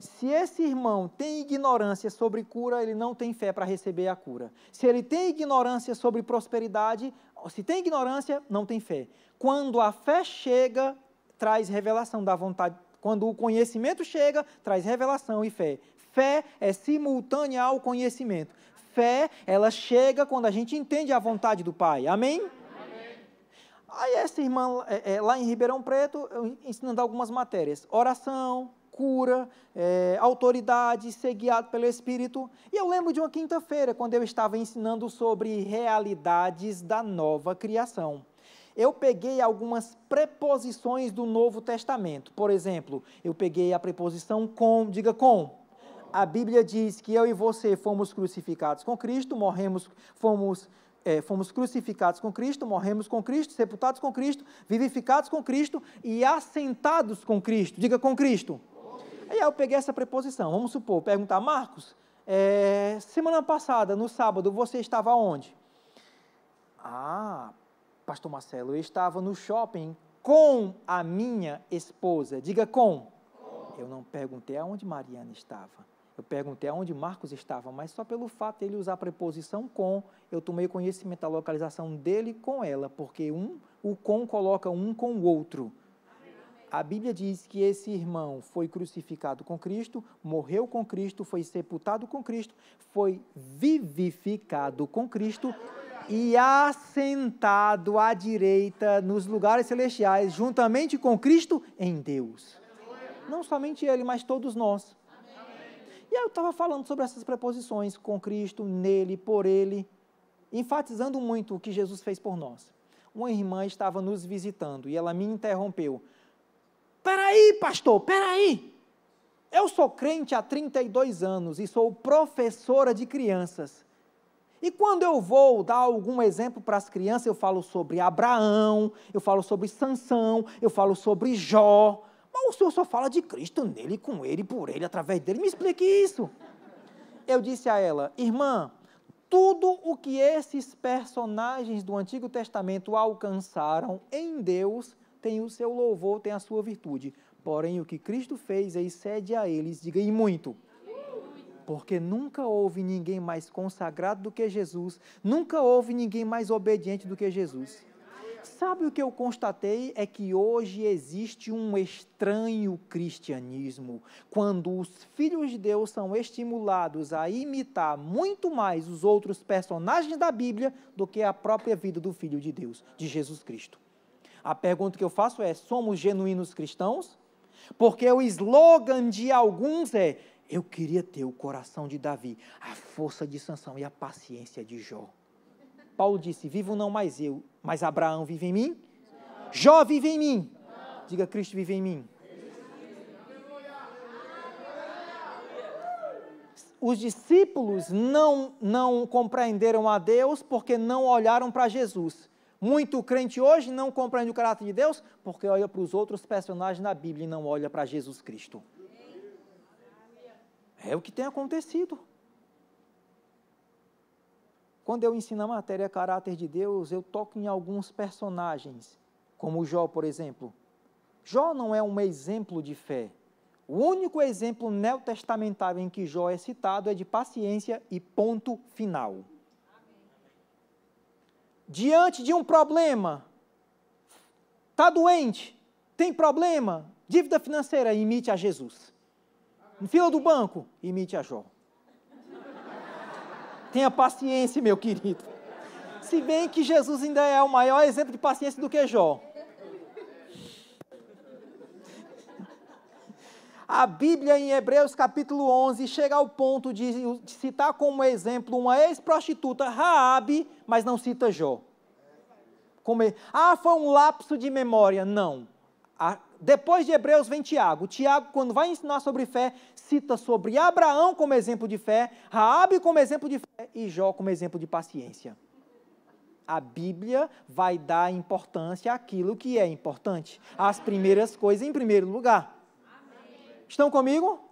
Se esse irmão tem ignorância sobre cura, ele não tem fé para receber a cura. Se ele tem ignorância sobre prosperidade, se tem ignorância, não tem fé. Quando a fé chega, traz revelação da vontade. Quando o conhecimento chega, traz revelação e fé. Fé é simultânea ao conhecimento. Fé, ela chega quando a gente entende a vontade do Pai. Amém? Aí essa irmã, é, é, lá em Ribeirão Preto, ensinando algumas matérias. Oração, cura, é, autoridade, ser guiado pelo Espírito. E eu lembro de uma quinta-feira, quando eu estava ensinando sobre realidades da nova criação. Eu peguei algumas preposições do Novo Testamento. Por exemplo, eu peguei a preposição com, diga com. A Bíblia diz que eu e você fomos crucificados com Cristo, morremos, fomos crucificados é, fomos crucificados com Cristo, morremos com Cristo, sepultados com Cristo, vivificados com Cristo e assentados com Cristo. Diga com Cristo. Aí eu peguei essa preposição. Vamos supor, perguntar, Marcos, é, semana passada, no sábado, você estava onde? Ah, Pastor Marcelo, eu estava no shopping com a minha esposa. Diga com. Eu não perguntei aonde Mariana estava. Eu perguntei aonde Marcos estava, mas só pelo fato de ele usar a preposição com, eu tomei conhecimento da localização dele com ela, porque um, o com coloca um com o outro. A Bíblia diz que esse irmão foi crucificado com Cristo, morreu com Cristo, foi sepultado com Cristo, foi vivificado com Cristo e assentado à direita nos lugares celestiais, juntamente com Cristo em Deus. Não somente ele, mas todos nós. E aí eu estava falando sobre essas preposições, com Cristo, nele, por ele, enfatizando muito o que Jesus fez por nós. Uma irmã estava nos visitando e ela me interrompeu. Peraí, pastor, peraí! Eu sou crente há 32 anos e sou professora de crianças. E quando eu vou dar algum exemplo para as crianças, eu falo sobre Abraão, eu falo sobre Sansão, eu falo sobre Jó, mas o senhor só fala de Cristo nele, com ele, por ele, através dele. Me explique isso. Eu disse a ela, irmã, tudo o que esses personagens do Antigo Testamento alcançaram em Deus tem o seu louvor, tem a sua virtude. Porém, o que Cristo fez, excede a eles, diga e muito porque nunca houve ninguém mais consagrado do que Jesus, nunca houve ninguém mais obediente do que Jesus. Sabe o que eu constatei? É que hoje existe um estranho cristianismo, quando os filhos de Deus são estimulados a imitar muito mais os outros personagens da Bíblia do que a própria vida do Filho de Deus, de Jesus Cristo. A pergunta que eu faço é: somos genuínos cristãos? Porque o slogan de alguns é: eu queria ter o coração de Davi, a força de Sansão e a paciência de Jó. Paulo disse: Vivo não mais eu, mas Abraão vive em mim? Não. Jó vive em mim? Não. Diga: Cristo vive em mim. Os discípulos não, não compreenderam a Deus porque não olharam para Jesus. Muito crente hoje não compreende o caráter de Deus porque olha para os outros personagens na Bíblia e não olha para Jesus Cristo. É o que tem acontecido. Quando eu ensino a matéria caráter de Deus, eu toco em alguns personagens, como Jó, por exemplo. Jó não é um exemplo de fé. O único exemplo neotestamentário em que Jó é citado é de paciência e ponto final. Diante de um problema, está doente, tem problema, dívida financeira, imite a Jesus. Amém. Fila do banco, imite a Jó. Tenha paciência, meu querido. Se bem que Jesus ainda é o maior exemplo de paciência do que Jó. A Bíblia, em Hebreus capítulo 11, chega ao ponto de citar como exemplo uma ex-prostituta, Raabe, mas não cita Jó. Como, ah, foi um lapso de memória. Não. A, depois de Hebreus vem Tiago. Tiago, quando vai ensinar sobre fé, cita sobre Abraão como exemplo de fé, Raabe como exemplo de fé e Jó como exemplo de paciência. A Bíblia vai dar importância àquilo que é importante, às primeiras coisas em primeiro lugar. Estão comigo?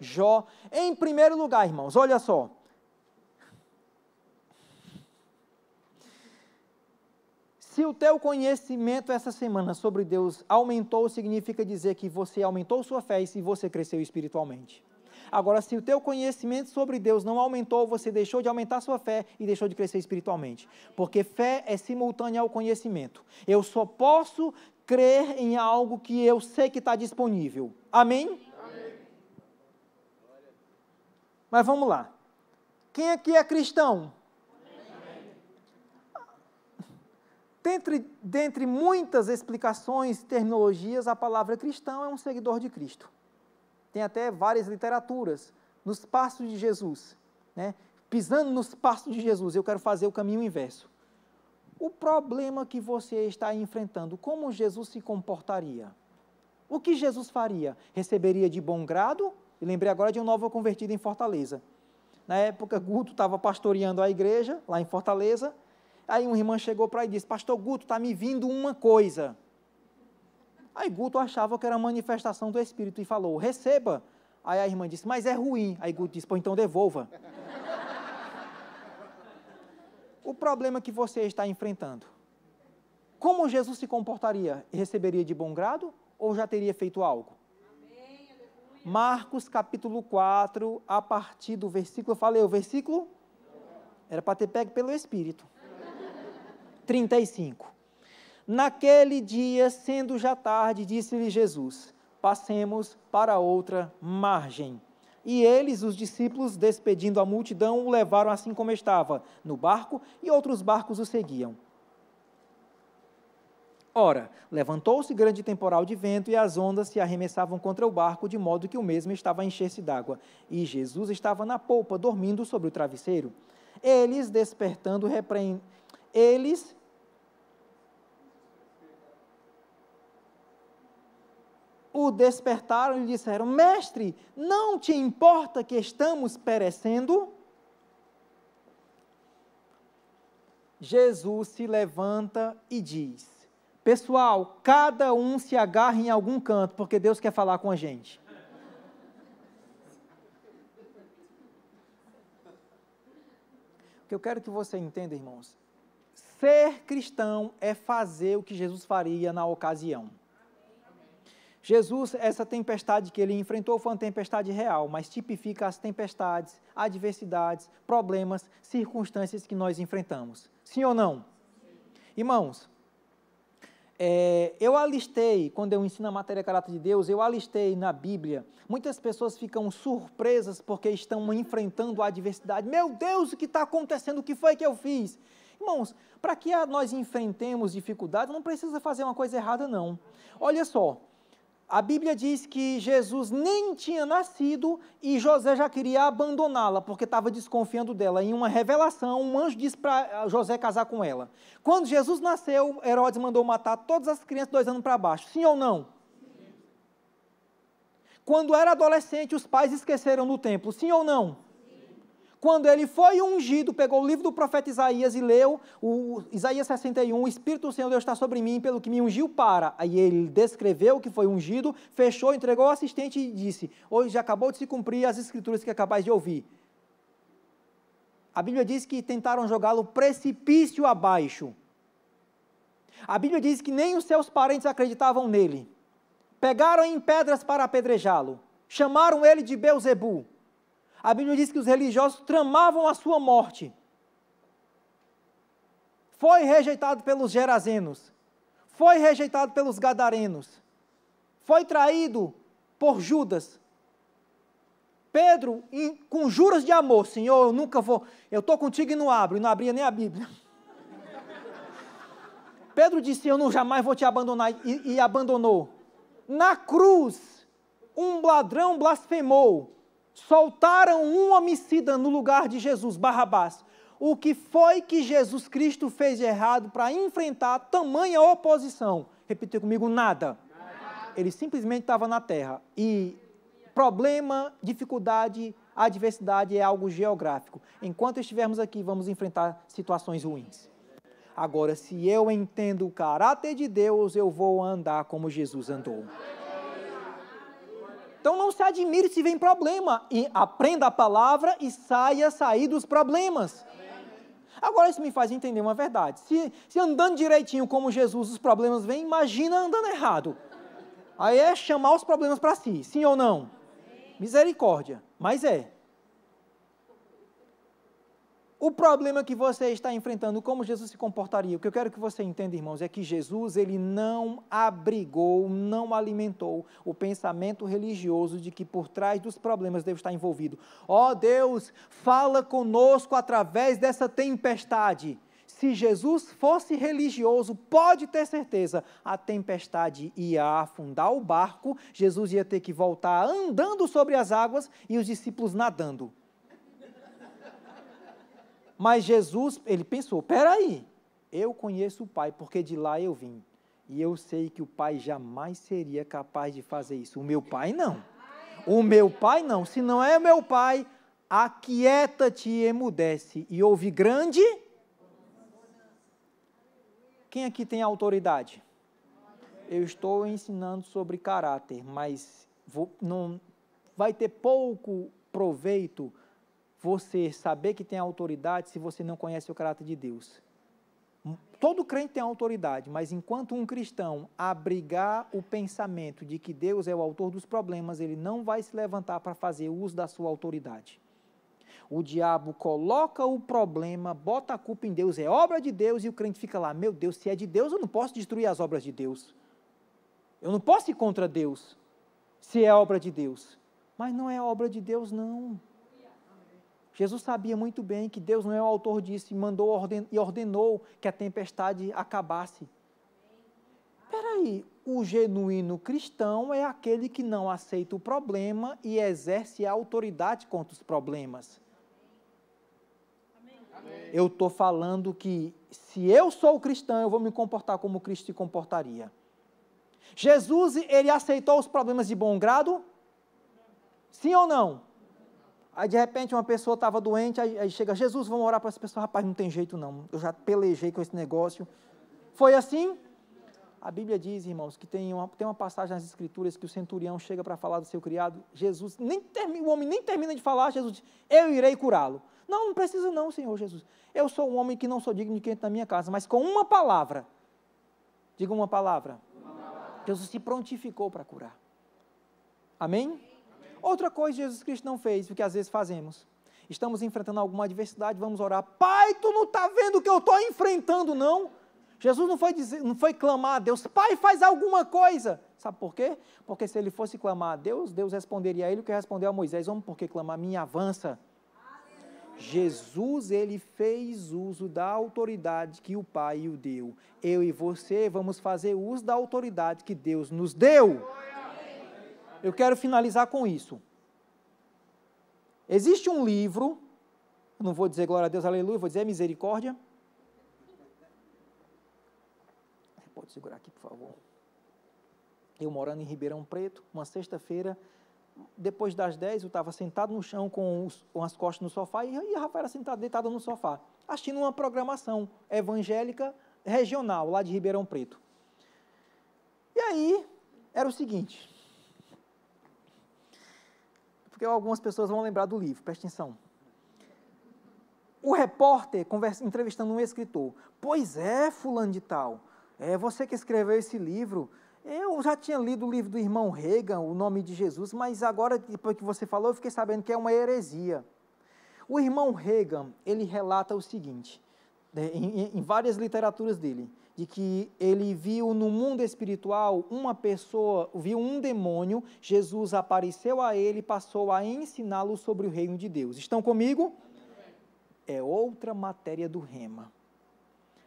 Jó, em primeiro lugar, irmãos, olha só. Se o teu conhecimento essa semana sobre Deus aumentou, significa dizer que você aumentou sua fé e você cresceu espiritualmente. Agora, se o teu conhecimento sobre Deus não aumentou, você deixou de aumentar sua fé e deixou de crescer espiritualmente. Porque fé é simultânea ao conhecimento. Eu só posso crer em algo que eu sei que está disponível. Amém? Amém? Mas vamos lá. Quem aqui é cristão? Dentre, dentre muitas explicações e terminologias, a palavra cristão é um seguidor de Cristo. Tem até várias literaturas. Nos passos de Jesus, né? pisando nos passos de Jesus, eu quero fazer o caminho inverso. O problema que você está enfrentando, como Jesus se comportaria? O que Jesus faria? Receberia de bom grado? E lembrei agora de um novo convertido em Fortaleza. Na época, Guto estava pastoreando a igreja, lá em Fortaleza, Aí uma irmã chegou para ele e disse: Pastor Guto, está me vindo uma coisa. Aí Guto achava que era manifestação do Espírito e falou: Receba. Aí a irmã disse: Mas é ruim. Aí Guto disse: Pô, então devolva. o problema que você está enfrentando. Como Jesus se comportaria? Receberia de bom grado ou já teria feito algo? Marcos capítulo 4, a partir do versículo, eu falei o versículo? Era para ter pego pelo Espírito. 35. Naquele dia, sendo já tarde, disse-lhe Jesus: Passemos para outra margem. E eles, os discípulos, despedindo a multidão, o levaram assim como estava, no barco, e outros barcos o seguiam. Ora, levantou-se grande temporal de vento e as ondas se arremessavam contra o barco, de modo que o mesmo estava a encher-se d'água. E Jesus estava na polpa, dormindo sobre o travesseiro. Eles, despertando, repreendiam eles o despertaram e disseram: Mestre, não te importa que estamos perecendo? Jesus se levanta e diz: Pessoal, cada um se agarra em algum canto, porque Deus quer falar com a gente. O que eu quero que você entenda, irmãos, Ser cristão é fazer o que Jesus faria na ocasião. Jesus, essa tempestade que ele enfrentou foi uma tempestade real, mas tipifica as tempestades, adversidades, problemas, circunstâncias que nós enfrentamos. Sim ou não? Sim. Irmãos, é, eu alistei, quando eu ensino a matéria caráter de Deus, eu alistei na Bíblia. Muitas pessoas ficam surpresas porque estão enfrentando a adversidade. Meu Deus, o que está acontecendo? O que foi que eu fiz? Irmãos, para que nós enfrentemos dificuldades, não precisa fazer uma coisa errada, não. Olha só, a Bíblia diz que Jesus nem tinha nascido e José já queria abandoná-la porque estava desconfiando dela. Em uma revelação, um anjo disse para José casar com ela. Quando Jesus nasceu, Herodes mandou matar todas as crianças dois anos para baixo. Sim ou não? Quando era adolescente, os pais esqueceram do templo. Sim ou não? quando ele foi ungido, pegou o livro do profeta Isaías e leu o Isaías 61, o Espírito do Senhor Deus está sobre mim, pelo que me ungiu para. Aí ele descreveu que foi ungido, fechou, entregou ao assistente e disse: Hoje já acabou de se cumprir as escrituras que acabais de ouvir. A Bíblia diz que tentaram jogá-lo precipício abaixo. A Bíblia diz que nem os seus parentes acreditavam nele. Pegaram em pedras para apedrejá-lo. Chamaram ele de Beuzebu a Bíblia diz que os religiosos tramavam a sua morte. Foi rejeitado pelos gerazenos. Foi rejeitado pelos gadarenos. Foi traído por Judas. Pedro, em, com juras de amor, Senhor, eu nunca vou, eu estou contigo e não abro, e não abria nem a Bíblia. Pedro disse, eu não jamais vou te abandonar, e, e abandonou. Na cruz, um ladrão blasfemou, soltaram um homicida no lugar de Jesus, Barrabás. O que foi que Jesus Cristo fez de errado para enfrentar tamanha oposição? Repetir comigo, nada. nada. Ele simplesmente estava na terra. E problema, dificuldade, adversidade é algo geográfico. Enquanto estivermos aqui, vamos enfrentar situações ruins. Agora, se eu entendo o caráter de Deus, eu vou andar como Jesus andou. Então não se admire se vem problema. E aprenda a palavra e saia sair dos problemas. Agora isso me faz entender uma verdade. Se, se andando direitinho como Jesus os problemas vêm, imagina andando errado. Aí é chamar os problemas para si, sim ou não? Misericórdia. Mas é o problema que você está enfrentando, como Jesus se comportaria? O que eu quero que você entenda, irmãos, é que Jesus ele não abrigou, não alimentou o pensamento religioso de que por trás dos problemas Deus está envolvido. Ó oh, Deus, fala conosco através dessa tempestade. Se Jesus fosse religioso, pode ter certeza, a tempestade ia afundar o barco, Jesus ia ter que voltar andando sobre as águas e os discípulos nadando. Mas Jesus, ele pensou: peraí, eu conheço o Pai, porque de lá eu vim. E eu sei que o Pai jamais seria capaz de fazer isso. O meu Pai não. O meu Pai não. Se não é o meu Pai, aquieta-te e emudece. E houve grande. Quem aqui tem autoridade? Eu estou ensinando sobre caráter, mas vou, não vai ter pouco proveito você saber que tem autoridade se você não conhece o caráter de Deus. Todo crente tem autoridade, mas enquanto um cristão abrigar o pensamento de que Deus é o autor dos problemas, ele não vai se levantar para fazer uso da sua autoridade. O diabo coloca o problema, bota a culpa em Deus, é obra de Deus, e o crente fica lá: meu Deus, se é de Deus, eu não posso destruir as obras de Deus. Eu não posso ir contra Deus, se é obra de Deus. Mas não é obra de Deus, não. Jesus sabia muito bem que Deus não é o autor disso e mandou orden, e ordenou que a tempestade acabasse. aí, o genuíno cristão é aquele que não aceita o problema e exerce a autoridade contra os problemas. Eu estou falando que se eu sou cristão, eu vou me comportar como Cristo se comportaria. Jesus, ele aceitou os problemas de bom grado? Sim ou não? Aí de repente uma pessoa estava doente, aí, aí, chega, Jesus, vamos orar para essa pessoa. Rapaz, não tem jeito não, eu já pelejei com esse negócio. Foi assim? A Bíblia diz, irmãos, que tem uma, tem uma passagem nas Escrituras que o centurião chega para falar do seu criado. Jesus, nem termina, o homem nem termina de falar, Jesus diz, eu irei curá-lo. Não, não precisa não, Senhor Jesus. Eu sou um homem que não sou digno de quem na minha casa, mas com uma palavra, diga uma palavra, Jesus se prontificou para curar. Amém? Outra coisa Jesus Cristo não fez, o que às vezes fazemos. Estamos enfrentando alguma adversidade, vamos orar. Pai, tu não está vendo o que eu estou enfrentando, não? Jesus não foi, dizer, não foi clamar a Deus, Pai, faz alguma coisa. Sabe por quê? Porque se ele fosse clamar a Deus, Deus responderia a ele o que respondeu a Moisés: Vamos por que clamar? Minha avança. Jesus, ele fez uso da autoridade que o Pai o deu. Eu e você vamos fazer uso da autoridade que Deus nos deu. Eu quero finalizar com isso. Existe um livro, não vou dizer glória a Deus, aleluia, vou dizer é misericórdia. Você é, pode segurar aqui, por favor. Eu morando em Ribeirão Preto, uma sexta-feira, depois das 10, eu estava sentado no chão com, os, com, as costas no sofá e, e a Rafaela era sentada, deitada no sofá, assistindo uma programação evangélica regional lá de Ribeirão Preto. E aí, era o seguinte: porque algumas pessoas vão lembrar do livro, preste atenção. O repórter conversa, entrevistando um escritor. Pois é, fulano de tal, é você que escreveu esse livro. Eu já tinha lido o livro do irmão Reagan, O Nome de Jesus, mas agora, depois que você falou, eu fiquei sabendo que é uma heresia. O irmão Reagan, ele relata o seguinte, né, em, em várias literaturas dele, de que ele viu no mundo espiritual uma pessoa, viu um demônio, Jesus apareceu a ele e passou a ensiná-lo sobre o reino de Deus. Estão comigo? É outra matéria do rema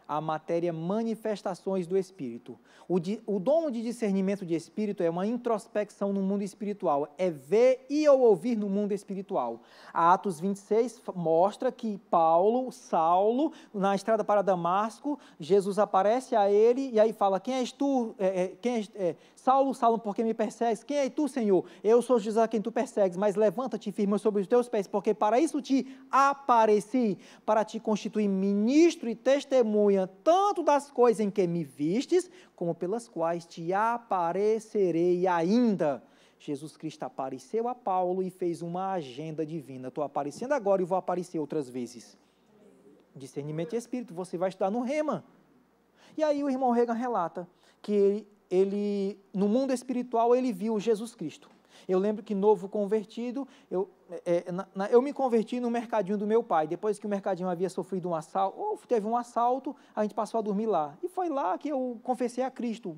a matéria manifestações do Espírito. O, di, o dom de discernimento de Espírito é uma introspecção no mundo espiritual, é ver e ou ouvir no mundo espiritual. A Atos 26 mostra que Paulo, Saulo, na estrada para Damasco, Jesus aparece a ele e aí fala: Quem és tu? É, é, quem és, é, Saulo, Saulo, por que me persegues? Quem és tu, Senhor? Eu sou Jesus a quem tu persegues, mas levanta-te e firme sobre os teus pés, porque para isso te apareci, para te constituir ministro e testemunha tanto das coisas em que me vistes, como pelas quais te aparecerei ainda. Jesus Cristo apareceu a Paulo e fez uma agenda divina. Estou aparecendo agora e vou aparecer outras vezes. Discernimento e espírito, você vai estudar no rema. E aí o irmão Regan relata que ele, ele no mundo espiritual, ele viu Jesus Cristo. Eu lembro que novo convertido, eu, é, é, na, na, eu me converti no mercadinho do meu pai. Depois que o mercadinho havia sofrido um assalto, ou teve um assalto, a gente passou a dormir lá. E foi lá que eu confessei a Cristo.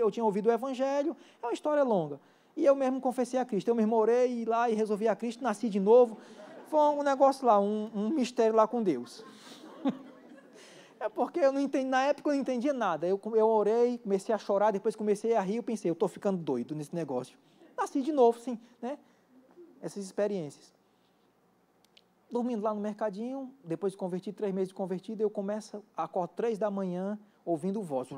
Eu tinha ouvido o Evangelho, é uma história longa. E eu mesmo confessei a Cristo. Eu mesmo orei lá e resolvi a Cristo, nasci de novo. Foi um negócio lá, um, um mistério lá com Deus. É porque eu não entendi, na época eu não entendia nada. Eu, eu orei, comecei a chorar, depois comecei a rir, eu pensei, eu estou ficando doido nesse negócio nasci de novo, sim, né? Essas experiências. Dormindo lá no mercadinho, depois de convertido, três meses de convertido, eu começo, acordo três da manhã, ouvindo voz.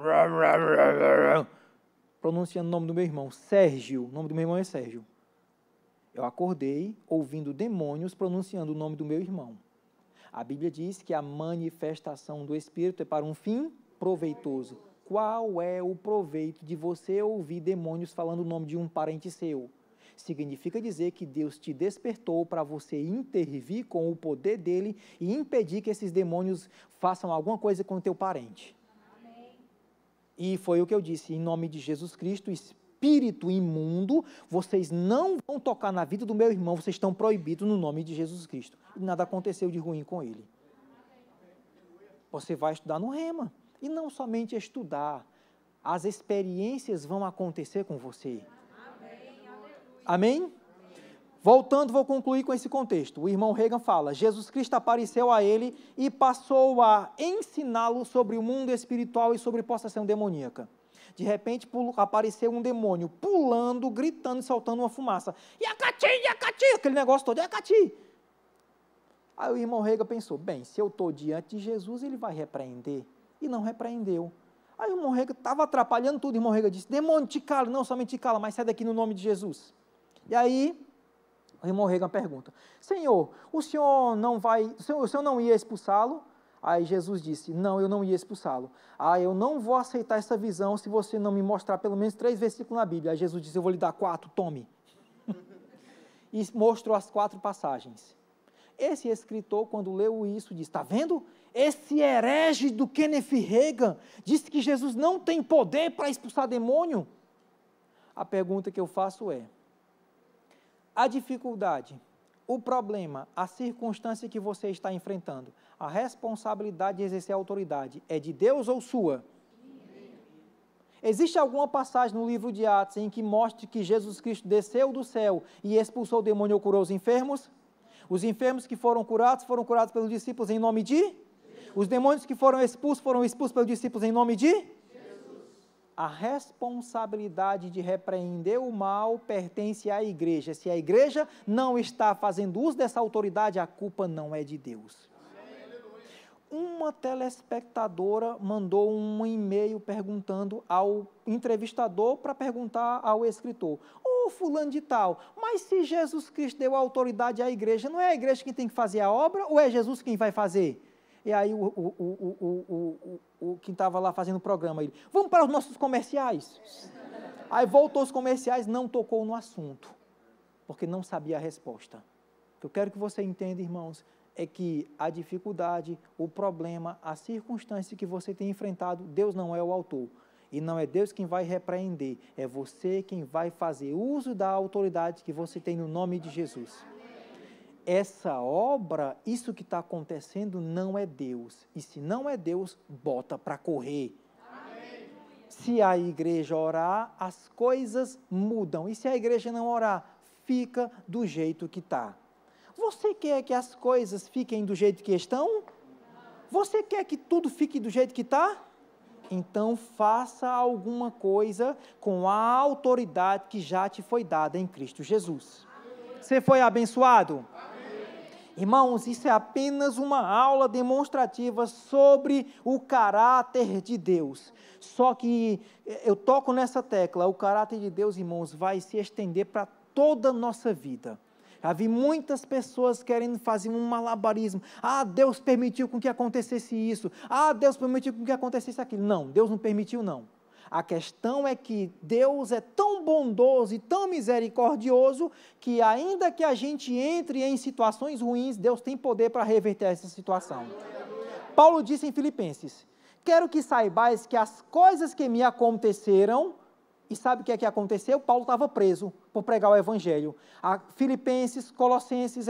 Pronunciando o nome do meu irmão, Sérgio. O nome do meu irmão é Sérgio. Eu acordei ouvindo demônios pronunciando o nome do meu irmão. A Bíblia diz que a manifestação do Espírito é para um fim proveitoso qual é o proveito de você ouvir demônios falando o nome de um parente seu? Significa dizer que Deus te despertou para você intervir com o poder dele e impedir que esses demônios façam alguma coisa com o teu parente. Amém. E foi o que eu disse, em nome de Jesus Cristo, espírito imundo, vocês não vão tocar na vida do meu irmão, vocês estão proibidos no nome de Jesus Cristo. E nada aconteceu de ruim com ele. Você vai estudar no rema. E não somente estudar, as experiências vão acontecer com você. Amém? Amém? Voltando, vou concluir com esse contexto. O irmão Reagan fala: Jesus Cristo apareceu a ele e passou a ensiná-lo sobre o mundo espiritual e sobre possessão demoníaca. De repente apareceu um demônio pulando, gritando e soltando uma fumaça. Yacati, Yacati! Aquele negócio todo, Yacati! Aí o irmão Regan pensou: bem, se eu estou diante de Jesus, ele vai repreender e não repreendeu. Aí o Morrega estava atrapalhando tudo, e o Morrega disse: Demônio, te cala, não somente te cala, mas sai daqui no nome de Jesus. E aí, o Morrega pergunta: Senhor, o senhor não vai, o senhor, o senhor não ia expulsá-lo? Aí Jesus disse: Não, eu não ia expulsá-lo. Ah, eu não vou aceitar essa visão se você não me mostrar pelo menos três versículos na Bíblia. Aí Jesus disse: Eu vou lhe dar quatro, tome. e mostrou as quatro passagens. Esse escritor, quando leu isso, disse: Está vendo? Esse herege do Kenneth Reagan disse que Jesus não tem poder para expulsar demônio. A pergunta que eu faço é: a dificuldade, o problema, a circunstância que você está enfrentando, a responsabilidade de exercer a autoridade é de Deus ou sua? Existe alguma passagem no livro de Atos em que mostre que Jesus Cristo desceu do céu e expulsou o demônio ou curou os enfermos? Os enfermos que foram curados foram curados pelos discípulos em nome de? Os demônios que foram expulsos foram expulsos pelos discípulos em nome de Jesus. A responsabilidade de repreender o mal pertence à igreja. Se a igreja não está fazendo uso dessa autoridade, a culpa não é de Deus. Uma telespectadora mandou um e-mail perguntando ao entrevistador para perguntar ao escritor: fulano de tal. Mas se Jesus Cristo deu autoridade à igreja, não é a igreja que tem que fazer a obra ou é Jesus quem vai fazer? E aí o, o, o, o, o que estava lá fazendo o programa, ele, vamos para os nossos comerciais. Aí voltou os comerciais, não tocou no assunto, porque não sabia a resposta. O que eu quero que você entenda, irmãos, é que a dificuldade, o problema, a circunstância que você tem enfrentado, Deus não é o autor. E não é Deus quem vai repreender, é você quem vai fazer uso da autoridade que você tem no nome de Jesus essa obra, isso que está acontecendo não é Deus. E se não é Deus, bota para correr. Se a igreja orar, as coisas mudam. E se a igreja não orar, fica do jeito que está. Você quer que as coisas fiquem do jeito que estão? Você quer que tudo fique do jeito que está? Então faça alguma coisa com a autoridade que já te foi dada em Cristo Jesus. Você foi abençoado? Irmãos, isso é apenas uma aula demonstrativa sobre o caráter de Deus. Só que eh, eu toco nessa tecla, o caráter de Deus, irmãos, vai se estender para toda a nossa vida. Havia muitas pessoas querendo fazer um malabarismo. Ah, Deus permitiu com que acontecesse isso. Ah, Deus permitiu com que acontecesse aquilo. Não, Deus não permitiu não. A questão é que Deus é tão bondoso e tão misericordioso que, ainda que a gente entre em situações ruins, Deus tem poder para reverter essa situação. Paulo disse em Filipenses: Quero que saibais que as coisas que me aconteceram, e sabe o que é que aconteceu? Paulo estava preso por pregar o evangelho. A Filipenses, Colossenses,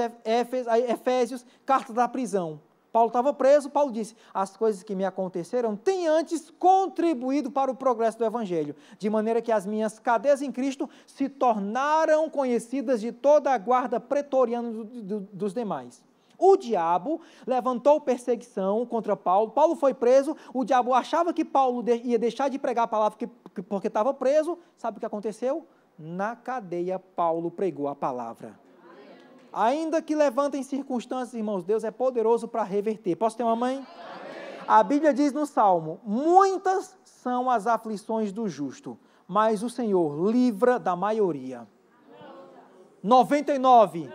Efésios, cartas da prisão. Paulo estava preso, Paulo disse: As coisas que me aconteceram têm antes contribuído para o progresso do Evangelho, de maneira que as minhas cadeias em Cristo se tornaram conhecidas de toda a guarda pretoriana do, do, dos demais. O diabo levantou perseguição contra Paulo, Paulo foi preso, o diabo achava que Paulo ia deixar de pregar a palavra porque estava preso, sabe o que aconteceu? Na cadeia, Paulo pregou a palavra. Ainda que levantem circunstâncias, irmãos, Deus é poderoso para reverter. Posso ter uma mãe? A Bíblia diz no Salmo: muitas são as aflições do justo, mas o Senhor livra da maioria. 99.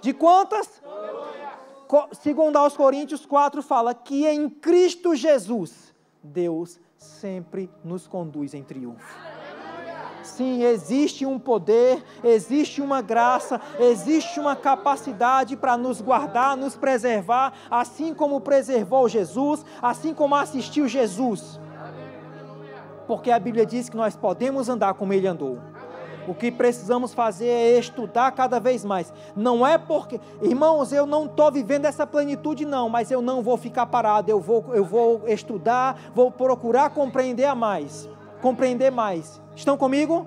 De quantas? Segundo aos Coríntios 4 fala que em Cristo Jesus Deus sempre nos conduz em triunfo. Sim, existe um poder, existe uma graça, existe uma capacidade para nos guardar, nos preservar, assim como preservou Jesus, assim como assistiu Jesus. Porque a Bíblia diz que nós podemos andar como ele andou. O que precisamos fazer é estudar cada vez mais. Não é porque, irmãos, eu não estou vivendo essa plenitude, não, mas eu não vou ficar parado, eu vou, eu vou estudar, vou procurar compreender a mais compreender mais. Estão comigo?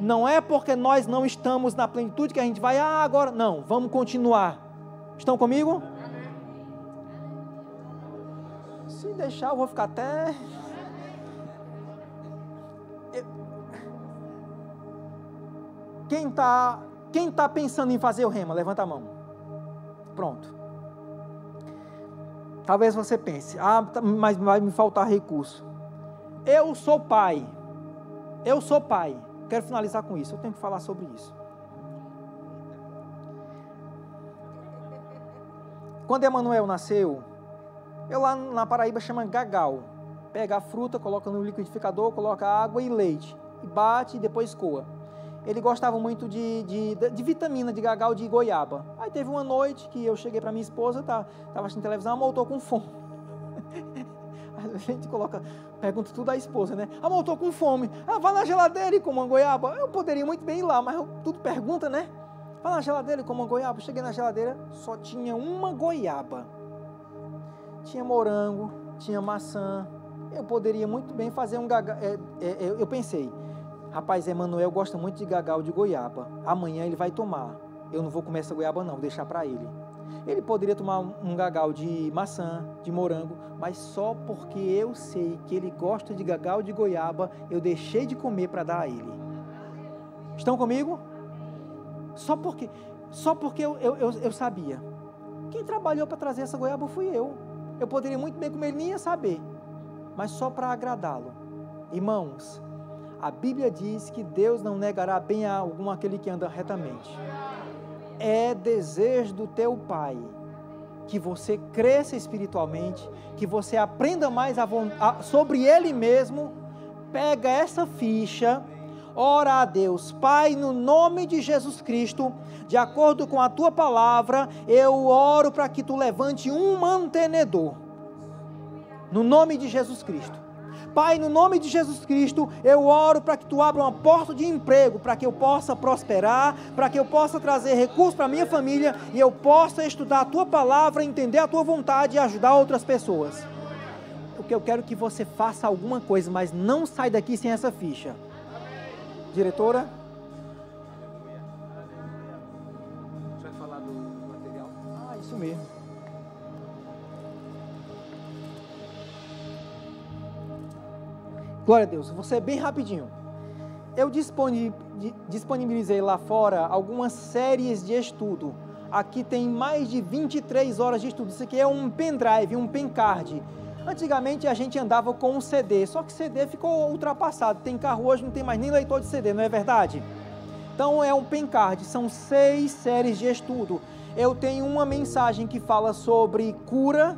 Não é porque nós não estamos na plenitude que a gente vai, ah, agora. Não, vamos continuar. Estão comigo? Se deixar, eu vou ficar até. Quem está quem tá pensando em fazer o rema, levanta a mão. Pronto. Talvez você pense, ah, tá, mas vai me faltar recurso. Eu sou pai. Eu sou pai. Quero finalizar com isso. Eu tenho que falar sobre isso. Quando Emanuel nasceu, eu lá na Paraíba chama gagal. Pega a fruta, coloca no liquidificador, coloca água e leite. E bate e depois coa. Ele gostava muito de, de, de vitamina de gagal de goiaba. Aí teve uma noite que eu cheguei para minha esposa, tá, tava assistindo televisão, ela voltou com fome. A gente coloca, pergunta tudo à esposa, né? Amor, eu estou com fome. Ah, vai na geladeira e coma uma goiaba. Eu poderia muito bem ir lá, mas eu, tudo pergunta, né? Vai na geladeira e coma uma goiaba. Cheguei na geladeira, só tinha uma goiaba. Tinha morango, tinha maçã. Eu poderia muito bem fazer um gaga. É, é, é eu pensei, rapaz, Emanuel gosta muito de gagal de goiaba. Amanhã ele vai tomar. Eu não vou comer essa goiaba, não, vou deixar para ele. Ele poderia tomar um gagal de maçã, de morango, mas só porque eu sei que ele gosta de gagal de goiaba, eu deixei de comer para dar a ele. Estão comigo? Só porque, só porque eu, eu, eu, eu sabia. Quem trabalhou para trazer essa goiaba fui eu. Eu poderia muito bem comer, nem ia saber, mas só para agradá-lo. Irmãos, a Bíblia diz que Deus não negará bem a algum aquele que anda retamente é desejo do teu Pai que você cresça espiritualmente, que você aprenda mais a, a, sobre Ele mesmo. Pega essa ficha, ora a Deus, Pai, no nome de Jesus Cristo, de acordo com a tua palavra, eu oro para que tu levante um mantenedor, no nome de Jesus Cristo. Pai, no nome de Jesus Cristo, eu oro para que tu abra uma porta de emprego, para que eu possa prosperar, para que eu possa trazer recursos para minha família e eu possa estudar a tua palavra, entender a tua vontade e ajudar outras pessoas. Porque eu quero que você faça alguma coisa, mas não sai daqui sem essa ficha. Diretora? Você vai falar do material? Ah, isso mesmo. Glória a Deus. Você é bem rapidinho. Eu disponibilizei lá fora algumas séries de estudo. Aqui tem mais de 23 horas de estudo. Isso aqui é um pendrive, um pencard. Antigamente a gente andava com um CD, só que CD ficou ultrapassado. Tem carro hoje, não tem mais nem leitor de CD, não é verdade? Então é um pencard, são seis séries de estudo. Eu tenho uma mensagem que fala sobre cura,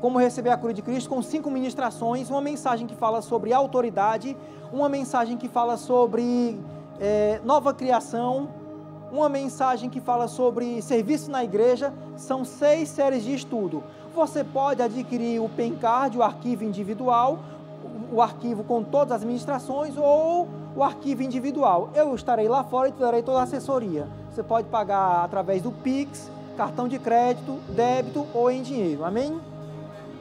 como receber a cura de Cristo, com cinco ministrações, uma mensagem que fala sobre autoridade, uma mensagem que fala sobre é, nova criação, uma mensagem que fala sobre serviço na igreja, são seis séries de estudo. Você pode adquirir o Pencard, o arquivo individual, o arquivo com todas as ministrações ou o arquivo individual. Eu estarei lá fora e te darei toda a assessoria. Você pode pagar através do Pix, cartão de crédito, débito ou em dinheiro. Amém?